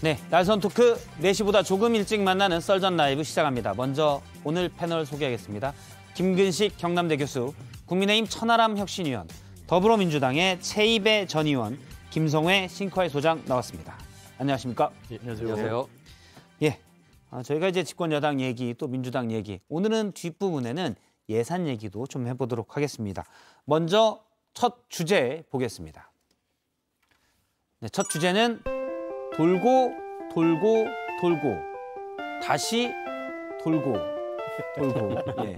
네, 날선 토크 4시보다 조금 일찍 만나는 썰전 라이브 시작합니다. 먼저 오늘 패널 소개하겠습니다. 김근식 경남대 교수, 국민의힘 천하람 혁신위원, 더불어민주당의 최이배 전 의원, 김성회 싱커의 소장 나왔습니다. 안녕하십니까? 예, 안녕하세요. 안녕하세요. 예, 아, 저희가 이제 집권 여당 얘기 또 민주당 얘기 오늘은 뒷부분에는 예산 얘기도 좀 해보도록 하겠습니다. 먼저 첫 주제 보겠습니다. 네, 첫 주제는 돌고 돌고 돌고 다시 돌고 돌고 예.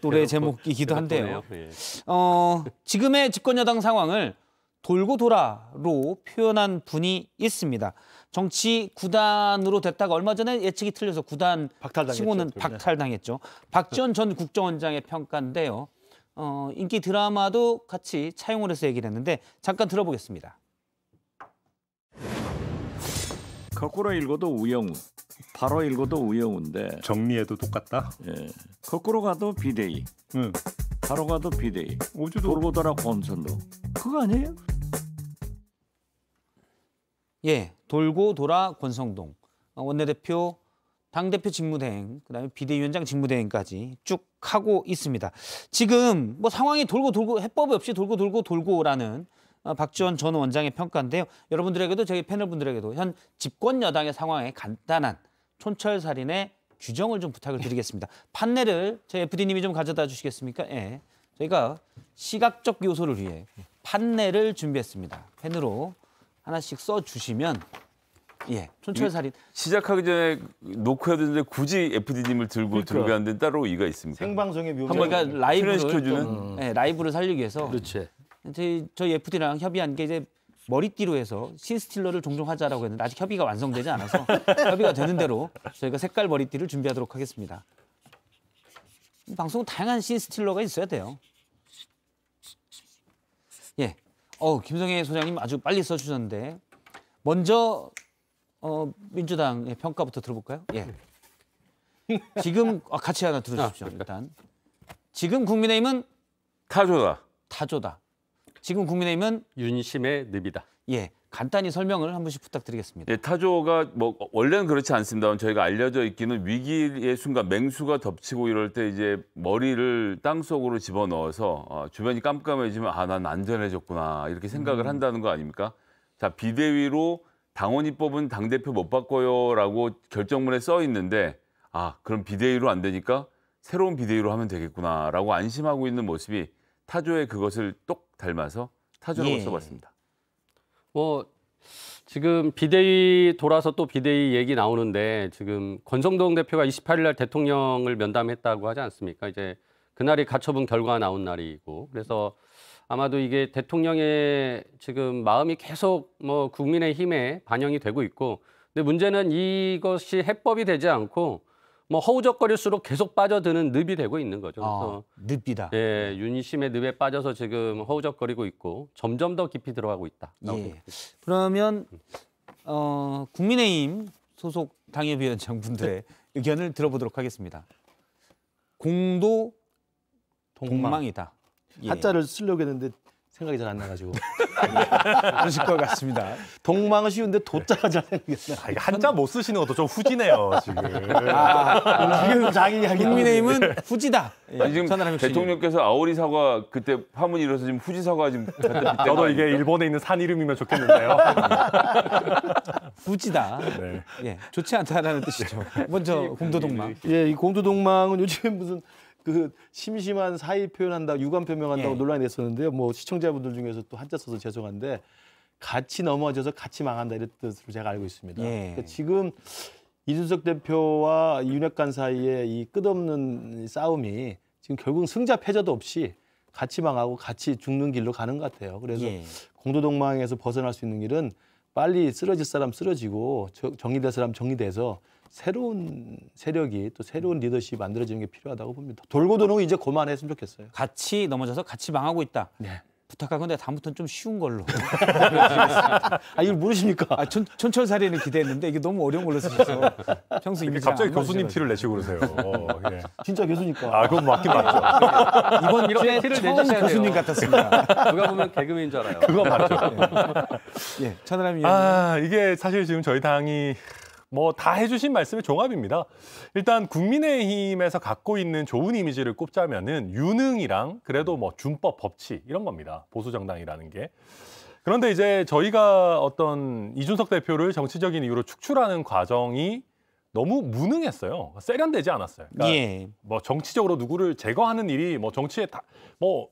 노래 제목이기도 한데요. 예. 어, 지금의 집권 여당 상황을 돌고 돌아로 표현한 분이 있습니다. 정치 구단으로 됐다가 얼마 전에 예측이 틀려서 구단 치호는 박탈당했죠. 박지원 전 국정원장의 평가인데요. 어, 인기 드라마도 같이 차용을 해서 얘기를 했는데 잠깐 들어보겠습니다. 거꾸로 읽어도 우영우, 바로 읽어도 우영우인데 정리해도 똑같다. 예, 거꾸로 가도 비대위, 응. 바로 가도 비대위. 어제도 돌보더라 권선도 그거 아니에요? 예, 돌고 돌아 권성동 어, 원내대표 당대표 직무대행, 그다음에 비대위원장 직무대행까지 쭉 하고 있습니다. 지금 뭐 상황이 돌고 돌고 해법이 없이 돌고 돌고 돌고라는 어, 박지원 전 원장의 평가인데요. 여러분들에게도 저희 패널분들에게도 현 집권 여당의 상황에 간단한 촌철살인의 규정을 좀 부탁을 예. 드리겠습니다. 판넬을 저희 FD님이 좀 가져다 주시겠습니까? 예. 저희가 시각적 요소를 위해 예. 판넬을 준비했습니다. 펜으로 하나씩 써주시면 예, 촌철살인. 시작하기 전에 놓고 해야 되는데 굳이 FD님을 들고 그러니까. 들어가는 데 따로 이유가 있습니까? 생방송의 묘 한번 그러니까 라이브를 음. 예, 라이브를 살리기 위해서 그렇지. 저희 저희 FD랑 협의한 게 이제 머리띠로 해서 신스틸러를 종종 하자라고 했는데 아직 협의가 완성되지 않아서 협의가 되는 대로 저희가 색깔 머리띠를 준비하도록 하겠습니다. 방송은 다양한 신스틸러가 있어야 돼요. 예. 어, 김성애 소장님 아주 빨리 써주셨는데 먼저 어, 민주당의 평가부터 들어볼까요? 예. 지금 아, 같이 하나 들어주십시오. 아. 일단 지금 국민의힘은 타조다. 타조다. 지금 국민의힘은 윤심의 늪이다. 예, 간단히 설명을 한번씩 부탁드리겠습니다. 예, 타조가 뭐 원래는 그렇지 않습니다만 저희가 알려져 있기는 위기의 순간 맹수가 덮치고 이럴 때 이제 머리를 땅 속으로 집어 넣어서 어, 주변이 깜깜해지면 아난 안전해졌구나 이렇게 생각을 음. 한다는 거 아닙니까? 자 비대위로 당원이 뽑은 당 대표 못 바꿔요라고 결정문에 써 있는데 아 그럼 비대위로 안 되니까 새로운 비대위로 하면 되겠구나라고 안심하고 있는 모습이 타조의 그것을 똑 닮아서 타조라고 예. 써봤습니다. 뭐 지금 비대위 돌아서 또 비대위 얘기 나오는데 지금 권성동 대표가 28일 날 대통령을 면담했다고 하지 않습니까? 이제 그날이 가처분 결과 나온 날이고 그래서 아마도 이게 대통령의 지금 마음이 계속 뭐 국민의 힘에 반영이 되고 있고 근데 문제는 이것이 해법이 되지 않고 뭐 허우적거릴수록 계속 빠져드는 늪이 되고 있는 거죠. 아, 그래서 어, 늪이다. 예, 네. 윤심의 늪에 빠져서 지금 허우적거리고 있고 점점 더 깊이 들어가고 있다. 예. 그러면 어, 국민의힘 소속 당협위원장 분들의 네. 의견을 들어보도록 하겠습니다. 공도 동망. 이다 예. 한자를 쓰려고 했는데 생각이 잘 안 나가지고 그러실 것 같습니다. 동망은 쉬운데 도자가 잘 생겼나? 아, 한자 못 쓰시는 것도 좀 후지네요 지금. 아, 지금 자기 국민의힘은 후지다. 예, 지금 대통령께서 아오리 사과 그때 파문이 일어서 지금 후지 사과 지금 저도 이게 일본에 있는 산 이름이면 좋겠는데요. 후지다. 네. 예, 좋지 않다라는 뜻이죠. 먼저 예, 공도동망. 예, 이 공도동망은 요즘 무슨 그 심심한 사의 표현한다 유감 표명한다고 예. 논란이 됐었는데요. 뭐 시청자분들 중에서 또 한자 써서 죄송한데 같이 넘어져서 같이 망한다 이런 뜻으로 제가 알고 있습니다. 예. 그러니까 지금 이준석 대표와 윤핵관 사이에 이 끝없는 싸움이 지금 결국 승자 패자도 없이 같이 망하고 같이 죽는 길로 가는 것 같아요. 그래서 예. 공도동망에서 벗어날 수 있는 길은 빨리 쓰러질 사람 쓰러지고 정리될 사람 정리돼서 새로운 세력이 또 새로운 음. 리더십이 만들어지는 게 필요하다고 봅니다. 돌고 도는 거 이제 그만했으면 좋겠어요. 같이 넘어져서 같이 망하고 있다. 네. 부탁하건데 다음부터는 좀 쉬운 걸로. 아 이걸 모르십니까? 아, 천, 천철살이는 기대했는데 이게 너무 어려운 걸로 쓰셔서 평소 이미 갑자기 교수님 티를 내시고 그러세요. 어, 예. 진짜 교수니까. 아 그건 맞긴 맞죠. 이번 이렇게 티를 내주셔야 교수님 같았습니다. 누가 보면 개그맨인 줄 알아요. 그거 맞죠. 예, 천하람 예. 위원. 아 이게 사실 지금 저희 당이 뭐다 해주신 말씀의 종합입니다. 일단 국민의힘에서 갖고 있는 좋은 이미지를 꼽자면은 유능이랑 그래도 뭐 준법 법치 이런 겁니다. 보수 정당이라는 게. 그런데 이제 저희가 어떤 이준석 대표를 정치적인 이유로 축출하는 과정이 너무 무능했어요. 세련되지 않았어요. 그러니까 예. 뭐 정치적으로 누구를 제거하는 일이 뭐 정치에 다 뭐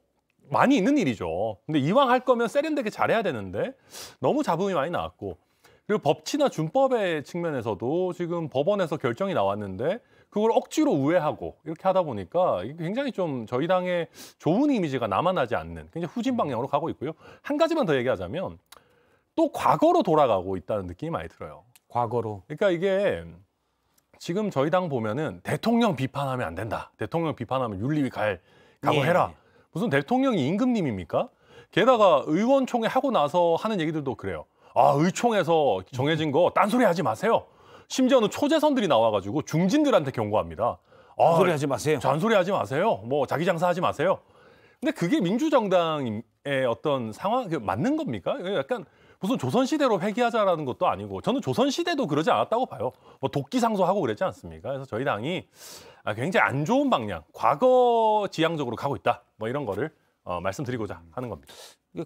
많이 있는 일이죠. 근데 이왕 할 거면 세련되게 잘해야 되는데 너무 잡음이 많이 나왔고 그리고 법치나 준법의 측면에서도 지금 법원에서 결정이 나왔는데 그걸 억지로 우회하고 이렇게 하다 보니까 굉장히 좀 저희 당의 좋은 이미지가 남아나지 않는 굉장히 후진 방향으로 가고 있고요. 한 가지만 더 얘기하자면 또 과거로 돌아가고 있다는 느낌이 많이 들어요. 과거로. 그러니까 이게 지금 저희 당 보면은 대통령 비판하면 안 된다. 대통령 비판하면 윤리위 갈 가고 오해라 예. 무슨 대통령이 임금님입니까? 게다가 의원총회 하고 나서 하는 얘기들도 그래요. 아 의총에서 정해진 거 딴소리 하지 마세요. 심지어는 초재선들이 나와가지고 중진들한테 경고합니다. 아, 잔소리 하지 마세요. 잔소리 하지 마세요. 뭐 자기 장사 하지 마세요. 근데 그게 민주정당의 어떤 상황 그 맞는 겁니까? 그 약간 무슨 조선시대로 회귀하자라는 것도 아니고 저는 조선시대도 그러지 않았다고 봐요. 뭐 도끼상소하고 그랬지 않습니까? 그래서 저희 당이 아, 굉장히 안 좋은 방향, 과거 지향적으로 가고 있다. 뭐 이런 거를 어, 말씀드리고자 하는 겁니다.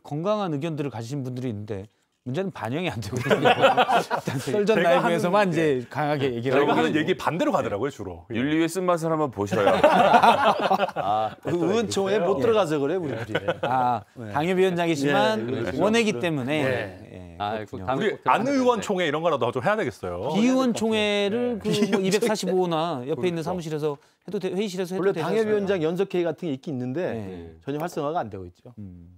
건강한 의견들을 가지신 분들이 있는데 문제는 반영이 안 되고 있어요. 썰전 라이브에서만 이제 예. 강하게 네. 얘기를 하고 하는 얘기 반대로 가더라고요 주로. 예. 윤리의 쓴맛을 한번 보셔요. 아, 그 총회에못 들어가서 예. 그래 우리들이. 네. 아, 아 네. 당협위원장이지만 네, 그렇죠. 원외기 때문에. 네. 예, 아, 그 우리 안 의원총회 이런 거라도 좀 해야 되겠어요. 비의원총회를 네. 그 245나 뭐 옆에 그렇죠. 있는 그러니까. 사무실에서 해도 되, 회의실에서 해도 원래 당협위원장 연석회의 같은 게 있긴 있는데 전혀 활성화가 안 되고 있죠. 음.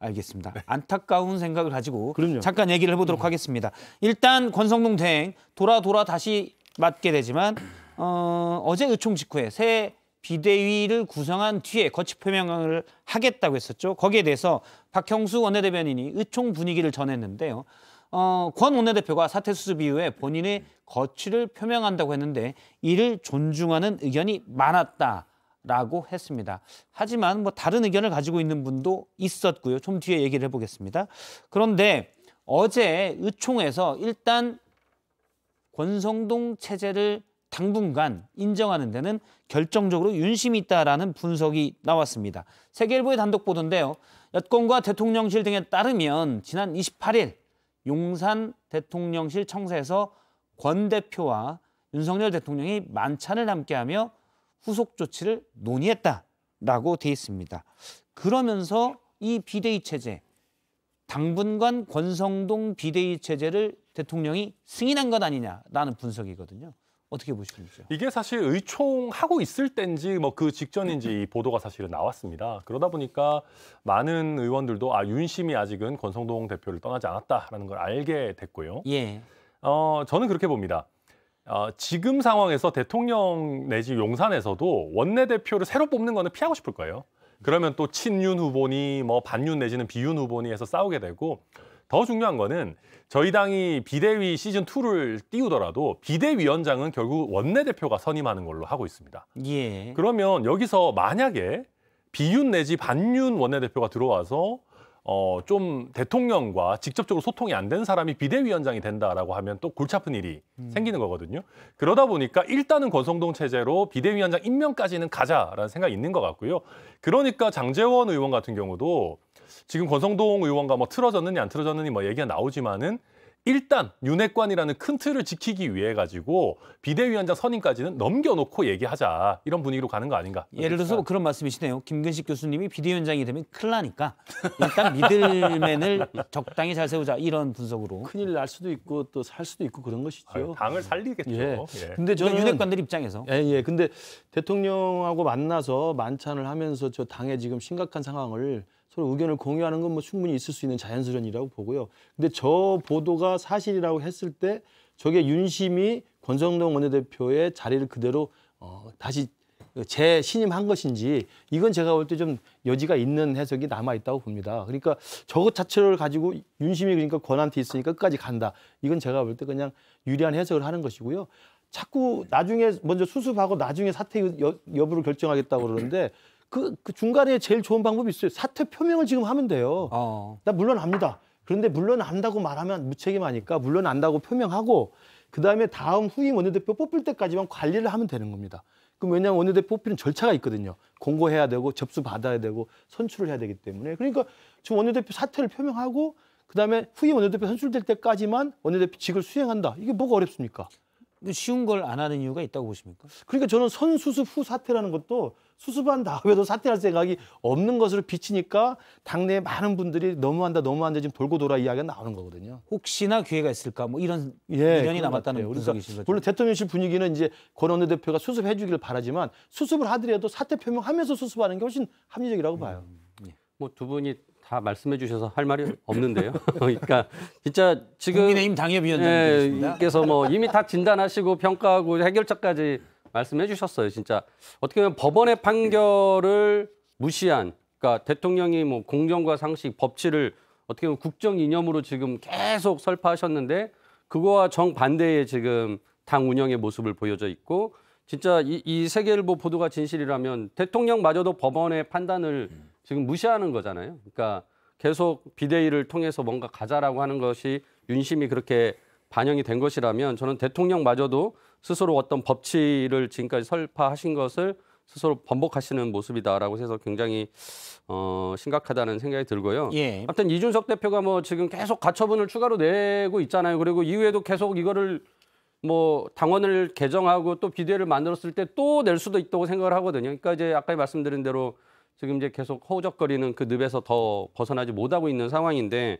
알겠습니다. 네. 안타까운 생각을 가지고 그럼요. 잠깐 얘기를 해보도록 음. 하겠습니다. 일단 권성동 대행 돌아 돌아 다시 맞게 되지만 어, 어제 의총 직후에 새 비대위를 구성한 뒤에 거치 표명을 하겠다고 했었죠. 거기에 대해서 박형수 원내대변인이 의총 분위기를 전했는데요. 어, 권 원내대표가 사태 수습 이후에 본인의 거취를 표명한다고 했는데 이를 존중하는 의견이 많았다. 라고 했습니다. 하지만 뭐 다른 의견을 가지고 있는 분도 있었고요. 좀 뒤에 얘기를 해보겠습니다. 그런데 어제 의총에서 일단 권성동 체제를 당분간 인정하는 데는 결정적으로 윤심이 있다라는 분석이 나왔습니다. 세계일보의 단독 보도인데요. 여권과 대통령실 등에 따르면 지난 28일 용산 대통령실 청사에서 권 대표와 윤석열 대통령이 만찬을 함께하며 후속 조치를 논의했다라고 돼 있습니다. 그러면서 이 비대위 체제 당분간 권성동 비대위 체제를 대통령이 승인한 것 아니냐라는 분석이거든요. 어떻게 보시는지요? 이게 사실 의총하고 있을 때지뭐 그 직전인지 보도가 사실은 나왔습니다. 그러다 보니까 많은 의원들도 아 윤심이 아직은 권성동 대표를 떠나지 않았다라는 걸 알게 됐고요. 예. 어 저는 그렇게 봅니다. 어, 지금 상황에서 대통령 내지 용산에서도 원내대표를 새로 뽑는 거는 피하고 싶을 거예요. 그러면 또 친윤 후보니 뭐 반윤 내지는 비윤 후보니 해서 싸우게 되고 더 중요한 거는 저희 당이 비대위 시즌 2를 띄우더라도 비대위원장은 결국 원내대표가 선임하는 걸로 하고 있습니다. 예. 그러면 여기서 만약에 비윤 내지 반윤 원내대표가 들어와서 어, 좀 대통령과 직접적으로 소통이 안 된 사람이 비대위원장이 된다라고 하면 또 골치 아픈 일이 음. 생기는 거거든요. 그러다 보니까 일단은 권성동 체제로 비대위원장 임명까지는 가자라는 생각이 있는 것 같고요. 그러니까 장재원 의원 같은 경우도 지금 권성동 의원과 뭐 틀어졌느니 안 틀어졌느니 뭐 얘기가 나오지만은 일단 윤핵관이라는 큰 틀을 지키기 위해 가지고 비대위원장 선임까지는 넘겨놓고 얘기하자 이런 분위기로 가는 거 아닌가? 예를 들어서 그런 말씀이시네요. 김근식 교수님이 비대위원장이 되면 큰일 나니까 일단 미들맨을 적당히 잘 세우자 이런 분석으로 큰일 날 수도 있고 또 살 수도 있고 그런 것이죠. 아유, 당을 살리겠죠. 예. 예. 근데 저는 윤핵관들 입장에서 예, 예. 근데 대통령하고 만나서 만찬을 하면서 저 당의 지금 심각한 상황을 서로 의견을 공유하는 건 뭐 충분히 있을 수 있는 자연스러운이라고 보고요. 근데 저 보도가 사실이라고 했을 때 저게 윤심이 권성동 원내대표의 자리를 그대로 어, 다시 재신임한 것인지 이건 제가 볼 때 좀 여지가 있는 해석이 남아 있다고 봅니다. 그러니까 저것 자체를 가지고 윤심이 그러니까 권한테 있으니까 끝까지 간다. 이건 제가 볼 때 그냥 유리한 해석을 하는 것이고요. 자꾸 나중에 먼저 수습하고 나중에 사퇴 여부를 결정하겠다고 그러는데 그, 그 중간에 제일 좋은 방법이 있어요. 사퇴 표명을 지금 하면 돼요. 어. 나 물러납니다. 그런데 물러난다고 말하면 무책임하니까 물러난다고 표명하고 그다음에 다음 후임 원내대표 뽑을 때까지만 관리를 하면 되는 겁니다. 그럼 왜냐하면 원내대표 뽑히는 절차가 있거든요. 공고해야 되고 접수 받아야 되고 선출을 해야 되기 때문에 그러니까 지금 원내대표 사퇴를 표명하고 그다음에 후임 원내대표 선출될 때까지만 원내대표 직을 수행한다. 이게 뭐가 어렵습니까? 쉬운 걸 안 하는 이유가 있다고 보십니까? 그러니까 저는 선수습 후 사퇴라는 것도 수습한 다음에도 사퇴할 생각이 없는 것으로 비치니까 당내 많은 분들이 너무한다 너무한다 지금 돌고 돌아 이야기가 나오는 거거든요. 혹시나 기회가 있을까 뭐 이런 예, 미련이 남았다는 분석이신 거죠. 물론 대통령실 분위기는 이제 권원내 대표가 수습해 주기를 바라지만 수습을 하더라도 사퇴 표명하면서 수습하는 게 훨씬 합리적이라고 봐요. 음, 음 예. 뭐 두 분이 다 말씀해 주셔서 할 말이 없는데요. 그러니까 진짜 지금 국민의힘 당협위원장님께서 예, 뭐 이미 다 진단하시고 평가하고 해결책까지 말씀해 주셨어요. 진짜 어떻게 보면 법원의 판결을 무시한 그러니까 대통령이 뭐 공정과 상식, 법치를 어떻게 보면 국정 이념으로 지금 계속 설파하셨는데 그거와 정반대의 지금 당 운영의 모습을 보여져 있고 진짜 이, 이 세계일보 보도가 진실이라면 대통령마저도 법원의 판단을 지금 무시하는 거잖아요. 그러니까 계속 비대위를 통해서 뭔가 가자라고 하는 것이 윤심이 그렇게 반영이 된 것이라면 저는 대통령마저도 스스로 어떤 법치를 지금까지 설파하신 것을 스스로 번복하시는 모습이다라고 해서 굉장히 어, 심각하다는 생각이 들고요. 예. 아무튼 이준석 대표가 뭐 지금 계속 가처분을 추가로 내고 있잖아요. 그리고 이후에도 계속 이거를 뭐 당원을 개정하고 또 비대위를 만들었을 때 또 낼 수도 있다고 생각을 하거든요. 그러니까 이제 아까 말씀드린 대로 지금 이제 계속 허우적거리는 그 늪에서 더 벗어나지 못하고 있는 상황인데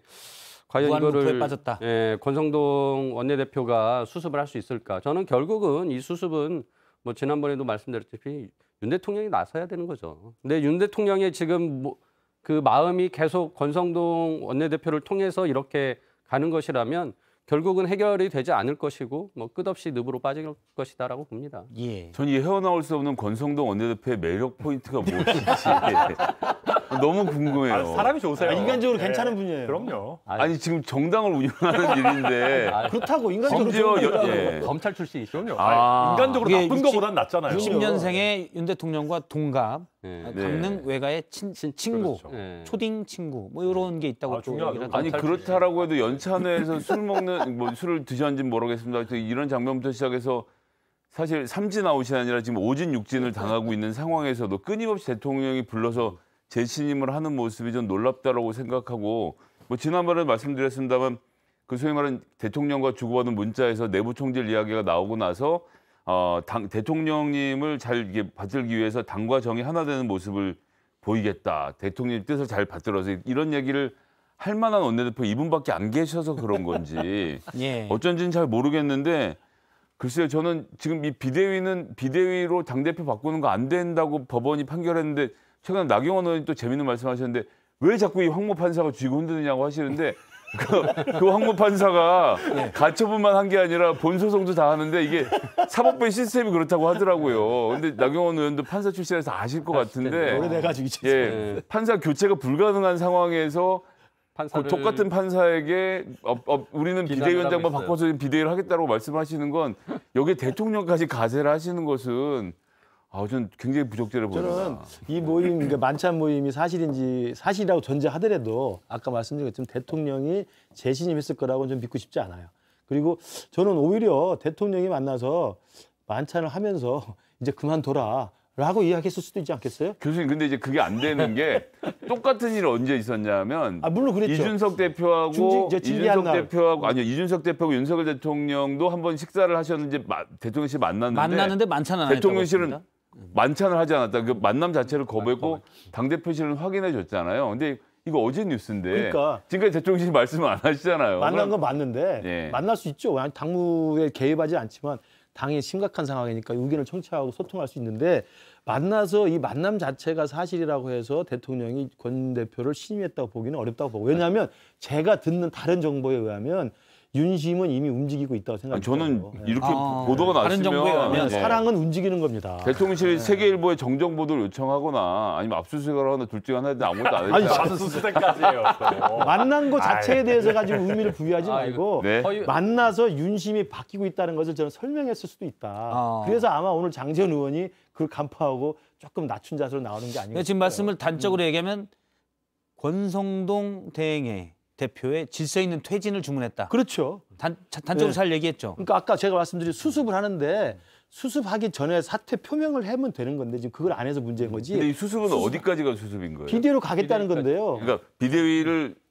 과연 이거를 빠졌다. 예, 권성동 원내대표가 수습을 할 수 있을까? 저는 결국은 이 수습은 뭐 지난번에도 말씀드렸듯이 윤 대통령이 나서야 되는 거죠. 근데 윤 대통령의 지금 뭐, 그 마음이 계속 권성동 원내대표를 통해서 이렇게 가는 것이라면 결국은 해결이 되지 않을 것이고 뭐 끝없이 늪으로 빠질 것이다라고 봅니다. 예. 전이 헤어나올 수 없는 권성동 원내대표의 매력 포인트가 무엇인지 너무 궁금해요. 아, 사람이 좋으세요. 아, 인간적으로 네. 괜찮은 분이에요. 그럼요. 아니, 아니, 지금 정당을 운영하는 일인데 아, 그렇다고 인간적으로 심지 예. 검찰 출신이시죠. 그럼 아. 인간적으로 나쁜 6보다 낫잖아요. 60년생의 윤 대통령과 동갑 네. 아, 강릉 네. 외가의 친, 친, 친구, 그렇죠. 네. 초딩 친구 뭐 이런 게 있다고 아, 중요하죠. 아니 그렇다라고 해도 연차내에서술 먹는 뭐 술을 드셨는지 모르겠습니다. 이런 장면부터 시작해서 사실 삼진 아웃이 아니라 지금 오진육진을 당하고 있는 상황에서도 끊임없이 대통령이 불러서 재신임을 하는 모습이 좀 놀랍다라고 생각하고 뭐 지난번에 말씀드렸습니다만 그 소위 말하는 대통령과 주고받은 문자에서 내부 총질 이야기가 나오고 나서 어, 당, 대통령님을 잘 이게 받들기 위해서 당과 정이 하나 되는 모습을 보이겠다. 대통령 뜻을 잘 받들어서 이런 얘기를 할 만한 원내대표 이분밖에 안 계셔서 그런 건지 예. 어쩐지는 잘 모르겠는데 글쎄요 저는 지금 이 비대위는 비대위로 당대표 바꾸는 거 안 된다고 법원이 판결했는데 최근에 나경원 의원이 또 재밌는 말씀하셨는데 왜 자꾸 이 황모 판사가 쥐고 흔드느냐고 하시는데 그, 그 황무판사가 네. 가처분만 한 게 아니라 본소송도 다 하는데 이게 사법부의 시스템이 그렇다고 하더라고요. 근데 나경원 의원도 판사 출신에서 아실 것 같은데 오래돼가지고 아, 예, 네. 판사 교체가 불가능한 상황에서 그 판사를... 똑같은 판사에게 어, 어, 우리는 비대위원장만 바꿔서 비대위를 하겠다고 말씀하시는 건 여기 대통령까지 가세를 하시는 것은 아, 저는 굉장히 부적절해 보입니다. 저는 이 모임, 그러니까 만찬 모임이 사실인지 사실이라고 전제하더라도 아까 말씀드렸지만 대통령이 재신임했을 거라고는 믿고 싶지 않아요. 그리고 저는 오히려 대통령이 만나서 만찬을 하면서 이제 그만둬라. 라고 이야기했을 수도 있지 않겠어요? 교수님 근데 이제 그게 안 되는 게 똑같은 일 언제 있었냐면 아 물론 그랬죠. 이준석 대표하고 중지, 이준석 날. 대표하고 아니요 이준석 대표하고 윤석열 대통령도 한번 식사를 하셨는지 대통령실 만났는데 만났는데 만찬 안 대통령실은 만찬을 하지 않았다. 그 만남 자체를 거부했고 당 대표실은 확인해 줬잖아요. 근데 이거 어제 뉴스인데 그러니까 지금까지 대통령실 말씀 안 하시잖아요. 만난 건 맞는데 예. 만날 수 있죠. 당무에 개입하지 않지만 당이 심각한 상황이니까 의견을 청취하고 소통할 수 있는데 만나서 이 만남 자체가 사실이라고 해서 대통령이 권 대표를 신임했다고 보기는 어렵다고 보고 왜냐하면 제가 듣는 다른 정보에 의하면 윤심은 이미 움직이고 있다고 생각해요. 저는 예. 이렇게 아, 보도가 다른 정부에 났면의 예. 사랑은 움직이는 겁니다. 대통령실이 예. 세계일보에 정정 보도를 요청하거나 아니면 압수수색을 하거나 둘중 하나인데 아무것도 안 아니, 했다. 수수색까지요 만난 것 자체에 대해서 가지고 의미를 부여하지 아, 말고 네. 만나서 윤심이 바뀌고 있다는 것을 저는 설명했을 수도 있다. 아. 그래서 아마 오늘 장재현 의원이 그걸 간파하고 조금 낮춘 자세로 나오는 게 아닌가. 네, 지금 말씀을 단적으로 음. 얘기하면 권성동 대행의 대표의 질서 있는 퇴진을 주문했다. 그렇죠. 단, 단적으로 네. 잘 얘기했죠. 그러니까 아까 제가 말씀드린 수습을 하는데 수습하기 전에 사퇴 표명을 하면 되는 건데 지금 그걸 안 해서 문제인 거지. 근데 이 수습은 수습... 어디까지가 수습인 거예요? 비대위로 가겠다는 비대위까지. 건데요. 그러니까 비대위를